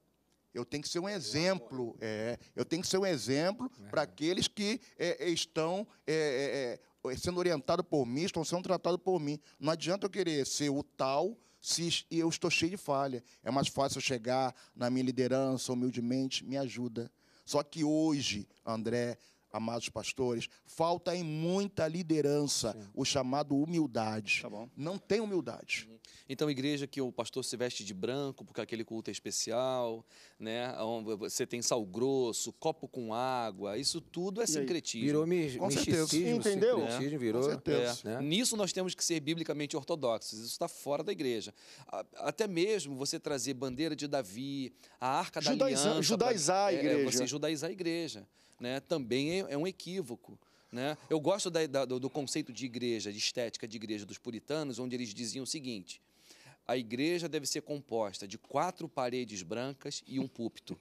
eu tenho que ser um exemplo, é, eu tenho que ser um exemplo é. para aqueles que é, é estão é, é, sendo orientados por mim, estão sendo tratados por mim. Não adianta eu querer ser o tal se eu estou cheio de falha. É mais fácil eu chegar na minha liderança humildemente, me ajuda. Só que hoje, André, amados pastores, falta em muita liderança Sim. o chamado humildade. Tá Não tem humildade. Então, igreja que o pastor se veste de branco porque aquele culto é especial, né? Você tem sal grosso, copo com água, isso tudo é sincretismo. Virou mi com misticismo, entendeu? Sincretismo, virou. É. É. Nisso nós temos que ser biblicamente ortodoxos. Isso está fora da igreja. Até mesmo você trazer bandeira de Davi, a arca da judaizar, aliança, judaizar pra, a é, é, igreja. É, você judaizar a igreja né, também é, é um equívoco. Né? Eu gosto da, da, do conceito de igreja, de estética de igreja dos puritanos, onde eles diziam o seguinte: a igreja deve ser composta de quatro paredes brancas e um púlpito.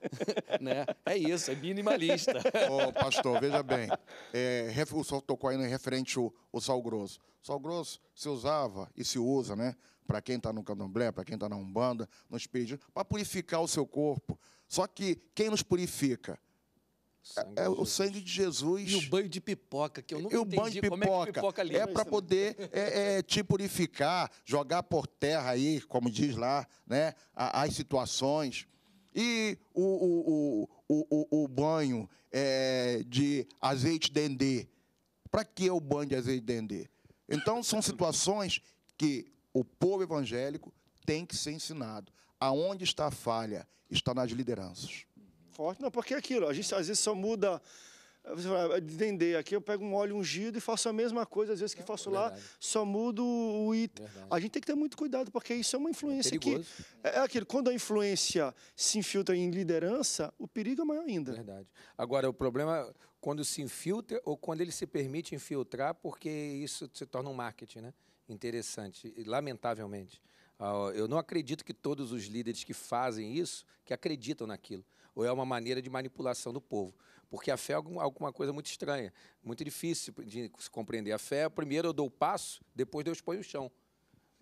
né? É isso, é minimalista. Ô, pastor, veja bem, é, o senhor tocou aí no referente o, sal grosso. O sal grosso se usava e se usa, né? Para quem está no candomblé, para quem está na umbanda, no espiritismo, para purificar o seu corpo. Só que quem nos purifica? É, é sangue é, o sangue de Jesus. E o banho de pipoca, que eu nunca e entendi. o banho de é pipoca. É, é para poder tipo, é, é, te purificar, jogar por terra aí, como diz lá, né, as situações. E o, o, o, o, o banho de azeite dendê. Para que o banho de azeite dendê? Então, são situações que o povo evangélico tem que ser ensinado. Aonde está a falha? Está nas lideranças forte. Não, porque é aquilo, a gente às vezes só muda ah, entender. Aqui eu pego um óleo ungido e faço a mesma coisa, às vezes que é, faço é lá, só mudo o item. A gente tem que ter muito cuidado, porque isso é uma influência é que. É aquilo, quando a influência se infiltra em liderança, o perigo é maior ainda. Verdade. Agora, o problema quando se infiltra ou quando ele se permite infiltrar, porque isso se torna um marketing, né? Interessante, lamentavelmente. Ah, eu não acredito que todos os líderes que fazem isso, que acreditam naquilo ou é uma maneira de manipulação do povo. Porque a fé é alguma coisa muito estranha, muito difícil de se compreender. A fé, primeiro eu dou o passo, depois Deus põe o chão.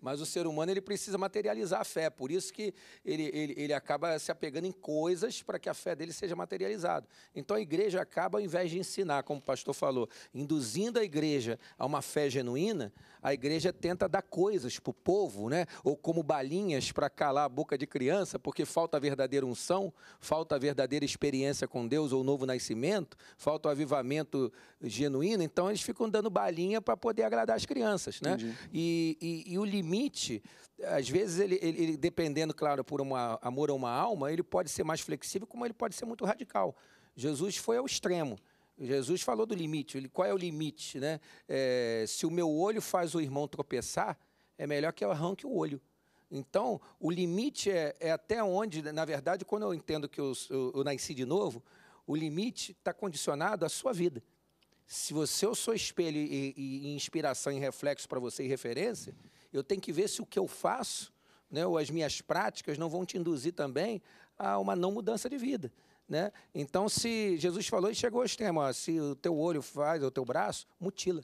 Mas o ser humano ele precisa materializar a fé, por isso que ele, ele, ele acaba se apegando em coisas para que a fé dele seja materializada. Então a igreja acaba, ao invés de ensinar, como o pastor falou, induzindo a igreja a uma fé genuína, a igreja tenta dar coisas para o povo, né? ou como balinhas para calar a boca de criança, porque falta a verdadeira unção, falta a verdadeira experiência com Deus ou novo nascimento, falta o avivamento genuíno. Então eles ficam dando balinha para poder agradar as crianças. Né? E, e, e o limite limite, às vezes, ele, ele, ele dependendo, claro, por uma amor a uma alma, ele pode ser mais flexível, como ele pode ser muito radical. Jesus foi ao extremo. Jesus falou do limite. Ele, qual é o limite? Né? É, se o meu olho faz o irmão tropeçar, é melhor que eu arranque o olho. Então, o limite é, é até onde, na verdade, quando eu entendo que eu, eu, eu nasci de novo, o limite está condicionado à sua vida. Se você eu sou espelho e, e inspiração e reflexo para você e referência, eu tenho que ver se o que eu faço, né, ou as minhas práticas, não vão te induzir também a uma não mudança de vida. Né? Então, se Jesus falou e chegou ao extremo, ó, se o teu olho faz, ou o teu braço, mutila.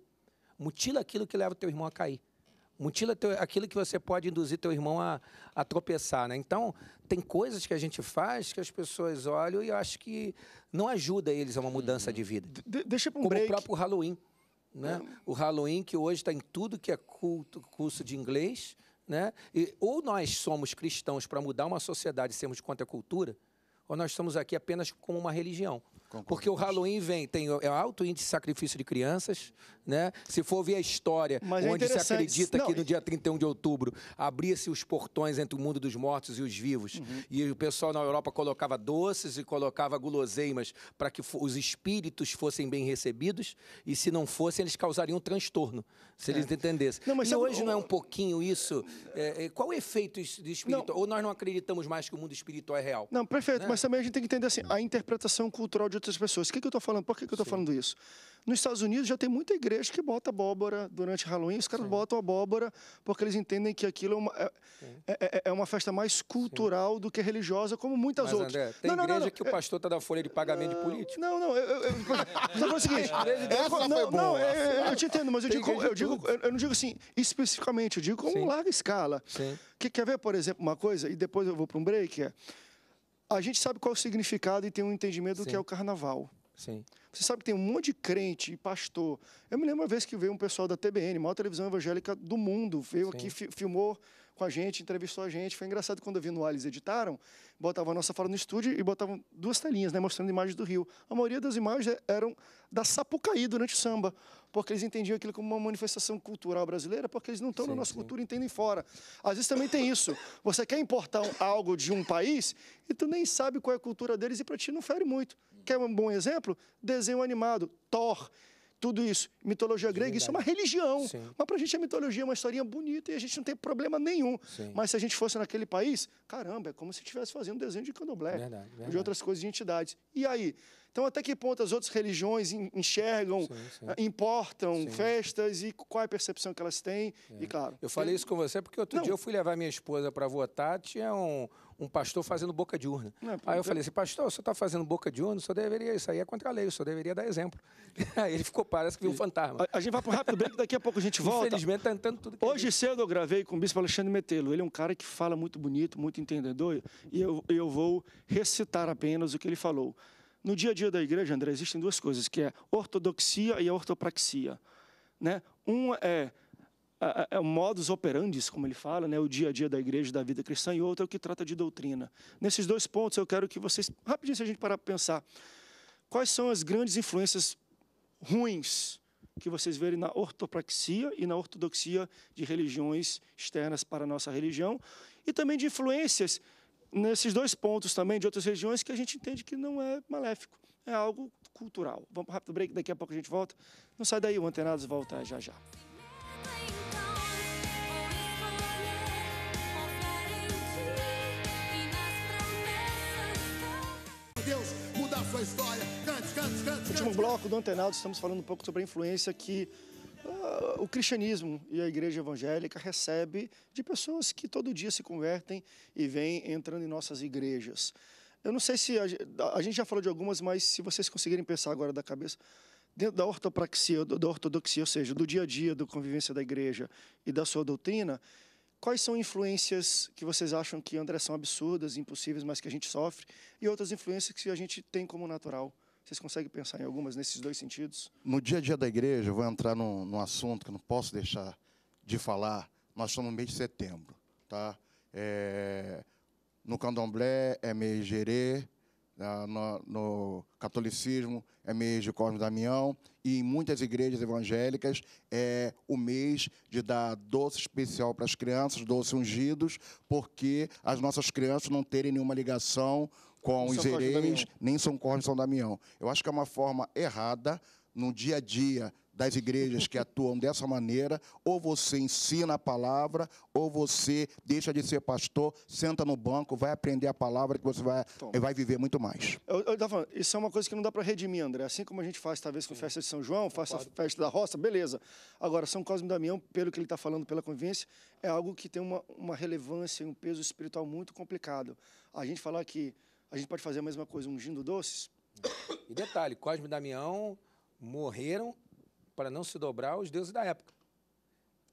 Mutila aquilo que leva o teu irmão a cair. Mutila teu, aquilo que você pode induzir teu irmão a, a tropeçar. Né? Então, tem coisas que a gente faz que as pessoas olham e eu acho que não ajuda eles a uma mudança uhum. de vida. De, deixa para um Como break. o próprio Halloween. Né? O Halloween, que hoje está em tudo que é culto, curso de inglês. Né? E, ou nós somos cristãos para mudar uma sociedade e sermos contra a cultura, ou nós estamos aqui apenas como uma religião. Concordo. Porque o Halloween vem, tem é alto índice de sacrifício de crianças, né? Se for ver a história, Mas é onde é se acredita Não, que no dia 31 de outubro abria-se os portões entre o mundo dos mortos e os vivos, uhum. e o pessoal na Europa colocava doces e colocava guloseimas para que os espíritos fossem bem recebidos, e se não fossem, eles causariam um transtorno, se é. eles entendessem. Não, mas e hoje não é um pouquinho isso? É, é qual é o efeito de espírito? Não. Ou nós não acreditamos mais que o mundo espiritual é real? Não, perfeito, né? mas também a gente tem que entender assim, a interpretação cultural de outras pessoas. O que, que eu estou falando? Por que, que eu estou falando isso? Nos Estados Unidos já tem muita igreja que bota abóbora durante Halloween. Os caras Sim. botam abóbora porque eles entendem que aquilo é uma, é, é, é, é uma festa mais cultural Sim. do que religiosa, como muitas Mas, outras. André, tem não, igreja não, não, que o pastor está da folha de pagamento de político. Não, não. Eu, o seguinte. não, é, é, eu, te entendo, mas eu digo, eu, digo, eu, não digo assim especificamente, eu digo com larga escala. Sim. Que, quer ver, por exemplo, uma coisa, e depois eu vou para um break, é a gente sabe qual é o significado e tem um entendimento do Sim. que é o carnaval. Sim. Você sabe que tem um monte de crente e pastor. Eu me lembro uma vez que veio um pessoal da TBN, maior televisão evangélica do mundo, veio Sim. aqui, fi filmou com a gente, entrevistou a gente. Foi engraçado quando eu vi no Alice editaram, botavam a nossa fala no estúdio e botavam duas telinhas, né, mostrando imagens do Rio. A maioria das imagens eram da Sapucaí durante o samba porque eles entendiam aquilo como uma manifestação cultural brasileira, porque eles não estão na nossa sim. cultura, entendem fora. Às vezes também tem isso. Você quer importar algo de um país e tu nem sabe qual é a cultura deles e para ti não fere muito. Quer um bom exemplo? Desenho animado, Thor tudo isso. Mitologia é grega, isso é uma religião. Sim. Mas pra gente a mitologia é uma historinha bonita e a gente não tem problema nenhum. Sim. Mas se a gente fosse naquele país, caramba, é como se estivesse fazendo desenho de candomblé. Verdade, verdade. De outras coisas, de entidades. E aí? Então, até que ponto as outras religiões enxergam, sim, sim. Eh, importam sim. festas e qual é a percepção que elas têm? É. E claro. Eu falei isso com você porque outro não. dia eu fui levar minha esposa para votar, tinha um, um pastor fazendo boca de urna. Não, aí eu é. falei assim, pastor, o senhor está fazendo boca de urna, o senhor deveria, isso aí é contra a lei, o senhor deveria dar exemplo. aí ele ficou, parece que viu um fantasma. A, a gente vai para um rápido break, daqui a pouco a gente volta. Infelizmente está entrando tudo que é Hoje cedo eu gravei com o bispo Alexandre Metelo, ele é um cara que fala muito bonito, muito entendedor, e eu, eu vou recitar apenas o que ele falou. No dia a dia da igreja, André, existem duas coisas, que é ortodoxia e a ortopraxia. Né? Uma é é modus operandis como ele fala, né, o dia a dia da igreja, da vida cristã, e outro é o que trata de doutrina. Nesses dois pontos, eu quero que vocês, rapidinho, se a gente parar para pensar, quais são as grandes influências ruins que vocês verem na ortopraxia e na ortodoxia de religiões externas para a nossa religião, e também de influências nesses dois pontos também de outras religiões que a gente entende que não é maléfico, é algo cultural. Vamos para o rápido break, daqui a pouco a gente volta. Não sai daí, o Antenados volta já já. sua história. Cante, cante, cante. último bloco do Antenado, estamos falando um pouco sobre a influência que uh, o cristianismo e a igreja evangélica recebe de pessoas que todo dia se convertem e vêm entrando em nossas igrejas. Eu não sei se a, a gente já falou de algumas, mas se vocês conseguirem pensar agora da cabeça, dentro da ortopraxia, da ortodoxia, ou seja, do dia a dia, da convivência da igreja e da sua doutrina, Quais são influências que vocês acham que, André, são absurdas, impossíveis, mas que a gente sofre? E outras influências que a gente tem como natural? Vocês conseguem pensar em algumas nesses dois sentidos? No dia a dia da igreja, eu vou entrar num, num assunto que eu não posso deixar de falar. Nós estamos no mês de setembro. Tá? É, no candomblé é meio gerê, ah, no, no catolicismo é mês de Cosme Damião e em muitas igrejas evangélicas é o mês de dar doce especial para as crianças, doce ungidos, porque as nossas crianças não terem nenhuma ligação com os hereis, nem São Cosme São Damião. Eu acho que é uma forma errada, no dia a dia, das igrejas que atuam dessa maneira, ou você ensina a palavra, ou você deixa de ser pastor, senta no banco, vai aprender a palavra que você vai, vai viver muito mais. Eu, eu falando, isso é uma coisa que não dá para redimir, André. Assim como a gente faz, talvez, com a festa de São João, faça a festa da roça, beleza. Agora, São Cosme e Damião, pelo que ele está falando, pela convivência, é algo que tem uma, uma relevância e um peso espiritual muito complicado. A gente falar que a gente pode fazer a mesma coisa ungindo doces. E detalhe, Cosme e Damião morreram para não se dobrar aos deuses da época,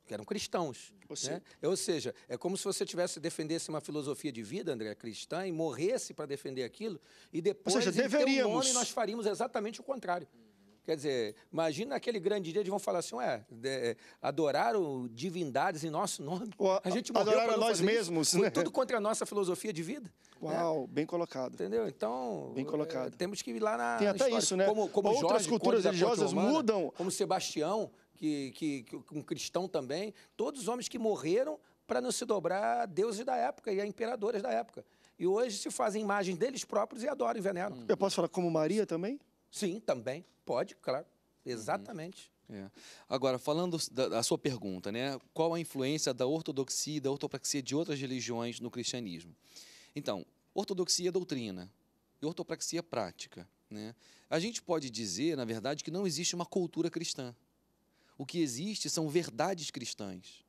que eram cristãos. Você... Né? Ou seja, é como se você tivesse defendesse uma filosofia de vida, André, cristã, e morresse para defender aquilo, e depois, Ou seja, então, deveríamos... nome, nós faríamos exatamente o contrário. Quer dizer, imagina aquele grande dia, de vão falar assim, ué, de, eh, adoraram divindades em nosso nome. A gente morreu adoraram nós mesmos, isso. né? tudo contra a nossa filosofia de vida. Né? Uau, né? bem colocado. Entendeu? Então, bem eh, colocado. É, temos que ir lá na Tem até isso, né? Como, como Outras Jorge, culturas religiosas romana, mudam. Como Sebastião, que, que, que um cristão também, todos os homens que morreram para não se dobrar a deuses da época e a imperadores da época. E hoje se fazem imagens deles próprios e adoram e veneram. Eu posso falar como Maria também? Sim, também. Pode, claro. Uhum. Exatamente. Uhum. É. Agora, falando da, da, sua pergunta, né? qual a influência da ortodoxia e da ortopraxia de outras religiões no cristianismo? Então, ortodoxia é doutrina e ortopraxia é prática. Né? A gente pode dizer, na verdade, que não existe uma cultura cristã. O que existe são verdades cristãs.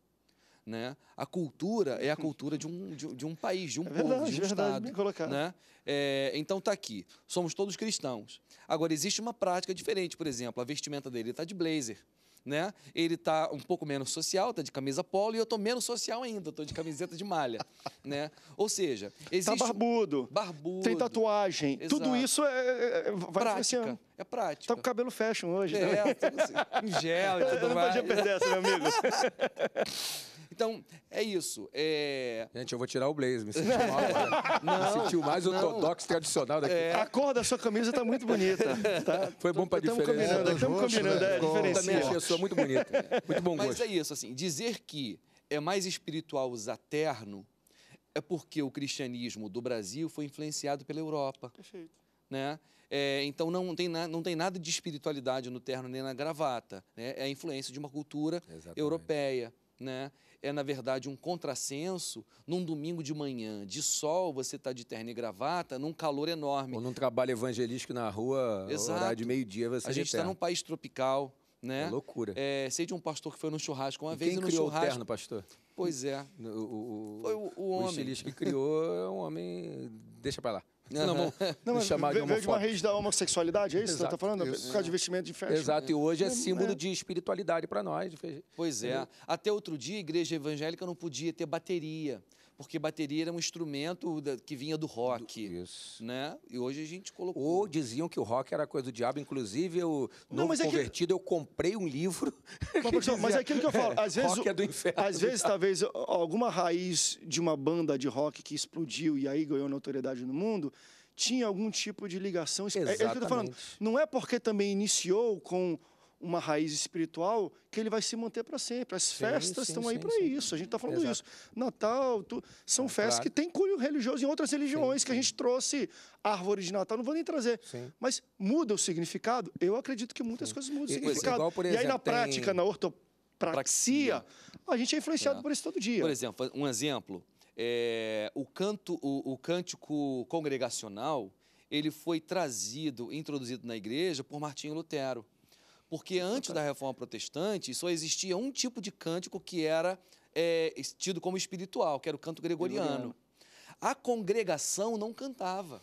Né? A cultura é a cultura de um, de, de um país, de um é povo, verdade, de um verdade, é Estado. Né? É, então está aqui. Somos todos cristãos. Agora, existe uma prática diferente, por exemplo, a vestimenta dele está de blazer. Né? Ele está um pouco menos social, está de camisa polo e eu estou menos social ainda, estou de camiseta de malha, né? Ou seja, tá existe barbudo, barbudo, tem tatuagem, exato. tudo isso é, é, é, vai prática, é prática. Está com cabelo fashion hoje, é, né? É, assim, em gel e tudo eu mais. não podia perder essa, meu amigo. Então, é isso. É... Gente, eu vou tirar o blazer, me sentiu mal. não, me sentiu mais o ortodoxo tradicional daqui. É... A cor da sua camisa tá muito bonita. Tá? Foi bom pra diferença. Estamos combinando, estamos combinando. É, também achei a sua muito bonita. Né? Muito bom Mas gosto. Mas é isso, assim, dizer que é mais espiritual usar terno é porque o cristianismo do Brasil foi influenciado pela Europa. Perfeito. Né? É, então não tem, na, não tem nada de espiritualidade no terno nem na gravata. Né? É a influência de uma cultura Exatamente. europeia. Né? é, na verdade, um contrassenso num domingo de manhã, de sol, você está de terno e gravata, num calor enorme. Ou num trabalho evangelístico na rua, Exato. horário de meio-dia, você A gente está num país tropical, né? É loucura. É, sei de um pastor que foi num churrasco uma e vez. Quem e no criou churrasco... o terno, pastor? Pois é. O, o, foi o, o homem. O estilista que criou é um homem... Deixa pra lá. Não, não, não chamar de veio de uma raiz da homossexualidade, é isso tá Exato, que você está falando? Isso. Por causa de vestimento de festa. Exato, e hoje é símbolo é. de espiritualidade para nós. Pois é. Até outro dia, a igreja evangélica não podia ter bateria porque bateria era um instrumento da, que vinha do rock, do, isso. né? E hoje a gente colocou. Ou diziam que o rock era coisa do diabo, inclusive eu não, mas convertido, é que... eu comprei um livro. Mas, dizia, mas é aquilo que eu falo, às vezes, rock é do inferno, às vezes talvez alguma raiz de uma banda de rock que explodiu e aí ganhou notoriedade no mundo tinha algum tipo de ligação. Exatamente. É, é que eu tô falando. Não é porque também iniciou com uma raiz espiritual que ele vai se manter para sempre. As sim, festas sim, estão sim, aí para isso. A gente está falando Exato. isso. Natal, tu... são é, festas claro. que tem cunho religioso em outras religiões que a gente trouxe árvore de Natal, não vou nem trazer. Mas muda o significado. Eu acredito que muitas coisas mudam o é, significado. Igual, exemplo, e aí na prática, tem... na ortopraxia, a gente é influenciado é. por isso todo dia. Por exemplo, um exemplo, é... o canto, o, o cântico congregacional, ele foi trazido, introduzido na igreja por Martinho Lutero. Porque antes da reforma protestante só existia um tipo de cântico que era é, tido como espiritual, que era o canto gregoriano. gregoriano. A congregação não cantava.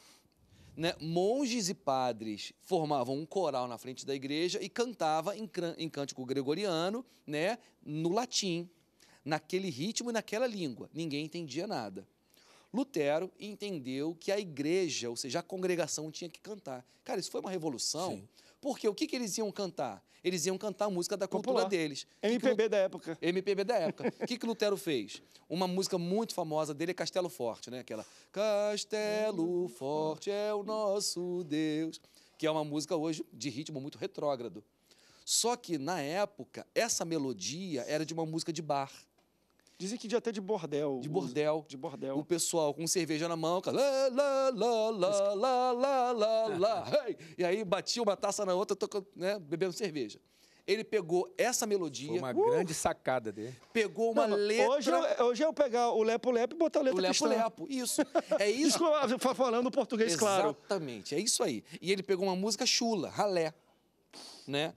Né? monges e padres formavam um coral na frente da igreja e cantava em, em cântico gregoriano, né, no latim, naquele ritmo e naquela língua. Ninguém entendia nada. Lutero entendeu que a igreja, ou seja, a congregação tinha que cantar. Cara, isso foi uma revolução Sim. Porque o que, que eles iam cantar? Eles iam cantar a música da cultura Popular. deles. MPB que que, da época. MPB da época. O que, que Lutero fez? Uma música muito famosa dele é Castelo Forte, né? Aquela Castelo Forte é o nosso Deus, que é uma música hoje de ritmo muito retrógrado. Só que, na época, essa melodia era de uma música de bar. Dizem que dia até de bordel. De bordel. de bordel. O pessoal com cerveja na mão, cara, lá, lá, lá, lá, lá, lá, lá, E aí batia uma taça na outra, tocando, né, bebendo cerveja. Ele pegou essa melodia. Foi uma uh! grande sacada dele. Pegou uma não, letra. Hoje eu, hoje eu pegar o Lepo Lepo e botar a letra O Lepo cristã. Lepo, isso. É isso. falando português, claro. Exatamente, é isso aí. E ele pegou uma música chula, ralé. Né?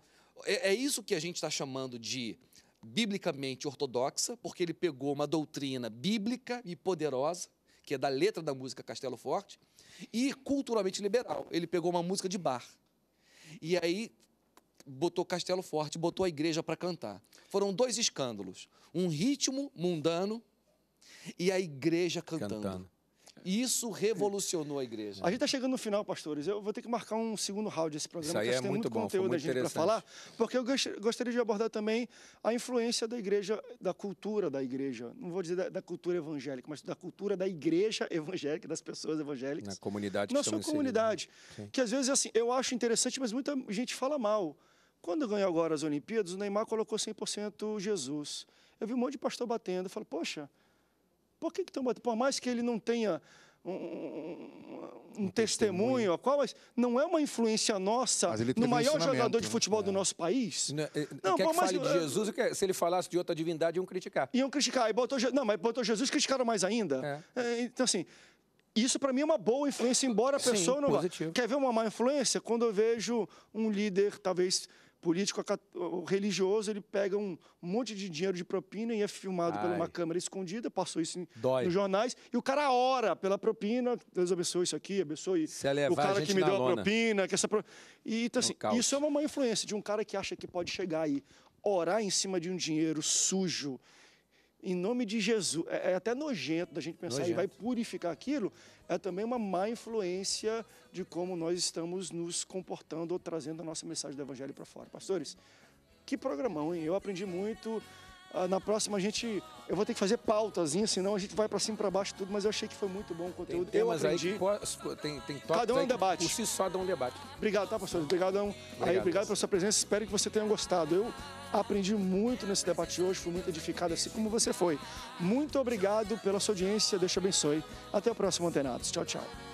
É, é isso que a gente está chamando de biblicamente ortodoxa, porque ele pegou uma doutrina bíblica e poderosa, que é da letra da música Castelo Forte, e culturalmente liberal. Ele pegou uma música de bar. E aí botou Castelo Forte, botou a igreja para cantar. Foram dois escândalos: um ritmo mundano e a igreja cantando. cantando. E isso revolucionou a igreja. A gente está chegando no final, pastores. Eu vou ter que marcar um segundo round desse programa, isso porque é tem muito, bom, conteúdo da gente para falar. Porque eu gostaria de abordar também a influência da igreja, da cultura da igreja. Não vou dizer da, da cultura evangélica, mas da cultura da igreja evangélica, das pessoas evangélicas. Na comunidade. Na sua comunidade. Né? Que às vezes, assim, eu acho interessante, mas muita gente fala mal. Quando ganhou agora as Olimpíadas, o Neymar colocou 100% Jesus. Eu vi um monte de pastor batendo. Eu falo, poxa, por que, estão batendo? Por mais que ele não tenha um, um, um testemunho, a qual, mas não é uma influência nossa no maior jogador de né? futebol do é. nosso país. Não, é, não quer é que mais, fale de ah, Jesus, quer, se ele falasse de outra divindade, iam criticar. Iam criticar, e botou, não, mas botou Jesus, criticaram mais ainda. É. É, então, assim, isso para mim é uma boa influência, embora a pessoa Sim, não Quer ver uma má influência? Quando eu vejo um líder, talvez político o religioso, ele pega um monte de dinheiro de propina e é filmado Ai. por uma câmera escondida, passou isso nos jornais, e o cara ora pela propina, Deus abençoe isso aqui, abençoe levar, é o cara que me deu lona. a propina, que essa pro... e então, é assim, isso é uma má influência de um cara que acha que pode chegar aí, orar em cima de um dinheiro sujo, em nome de Jesus. É, é até nojento da gente pensar, nojento. e vai purificar aquilo é também uma má influência de como nós estamos nos comportando ou trazendo a nossa mensagem do Evangelho para fora. Pastores, que programão, hein? Eu aprendi muito. Ah, na próxima a gente. Eu vou ter que fazer pautazinha, senão a gente vai para cima e para baixo tudo, mas eu achei que foi muito bom o conteúdo. Tem eu aprendi. Aí, tem, tem Cada um é aí, debate. Por si só dá um debate. Obrigado, tá, pastor? Obrigadão. Obrigado, aí, obrigado pela sua presença. Espero que você tenha gostado. Eu Aprendi muito nesse debate de hoje, fui muito edificado, assim como você foi. Muito obrigado pela sua audiência, Deus te abençoe. Até o próximo Antenados. Tchau, tchau.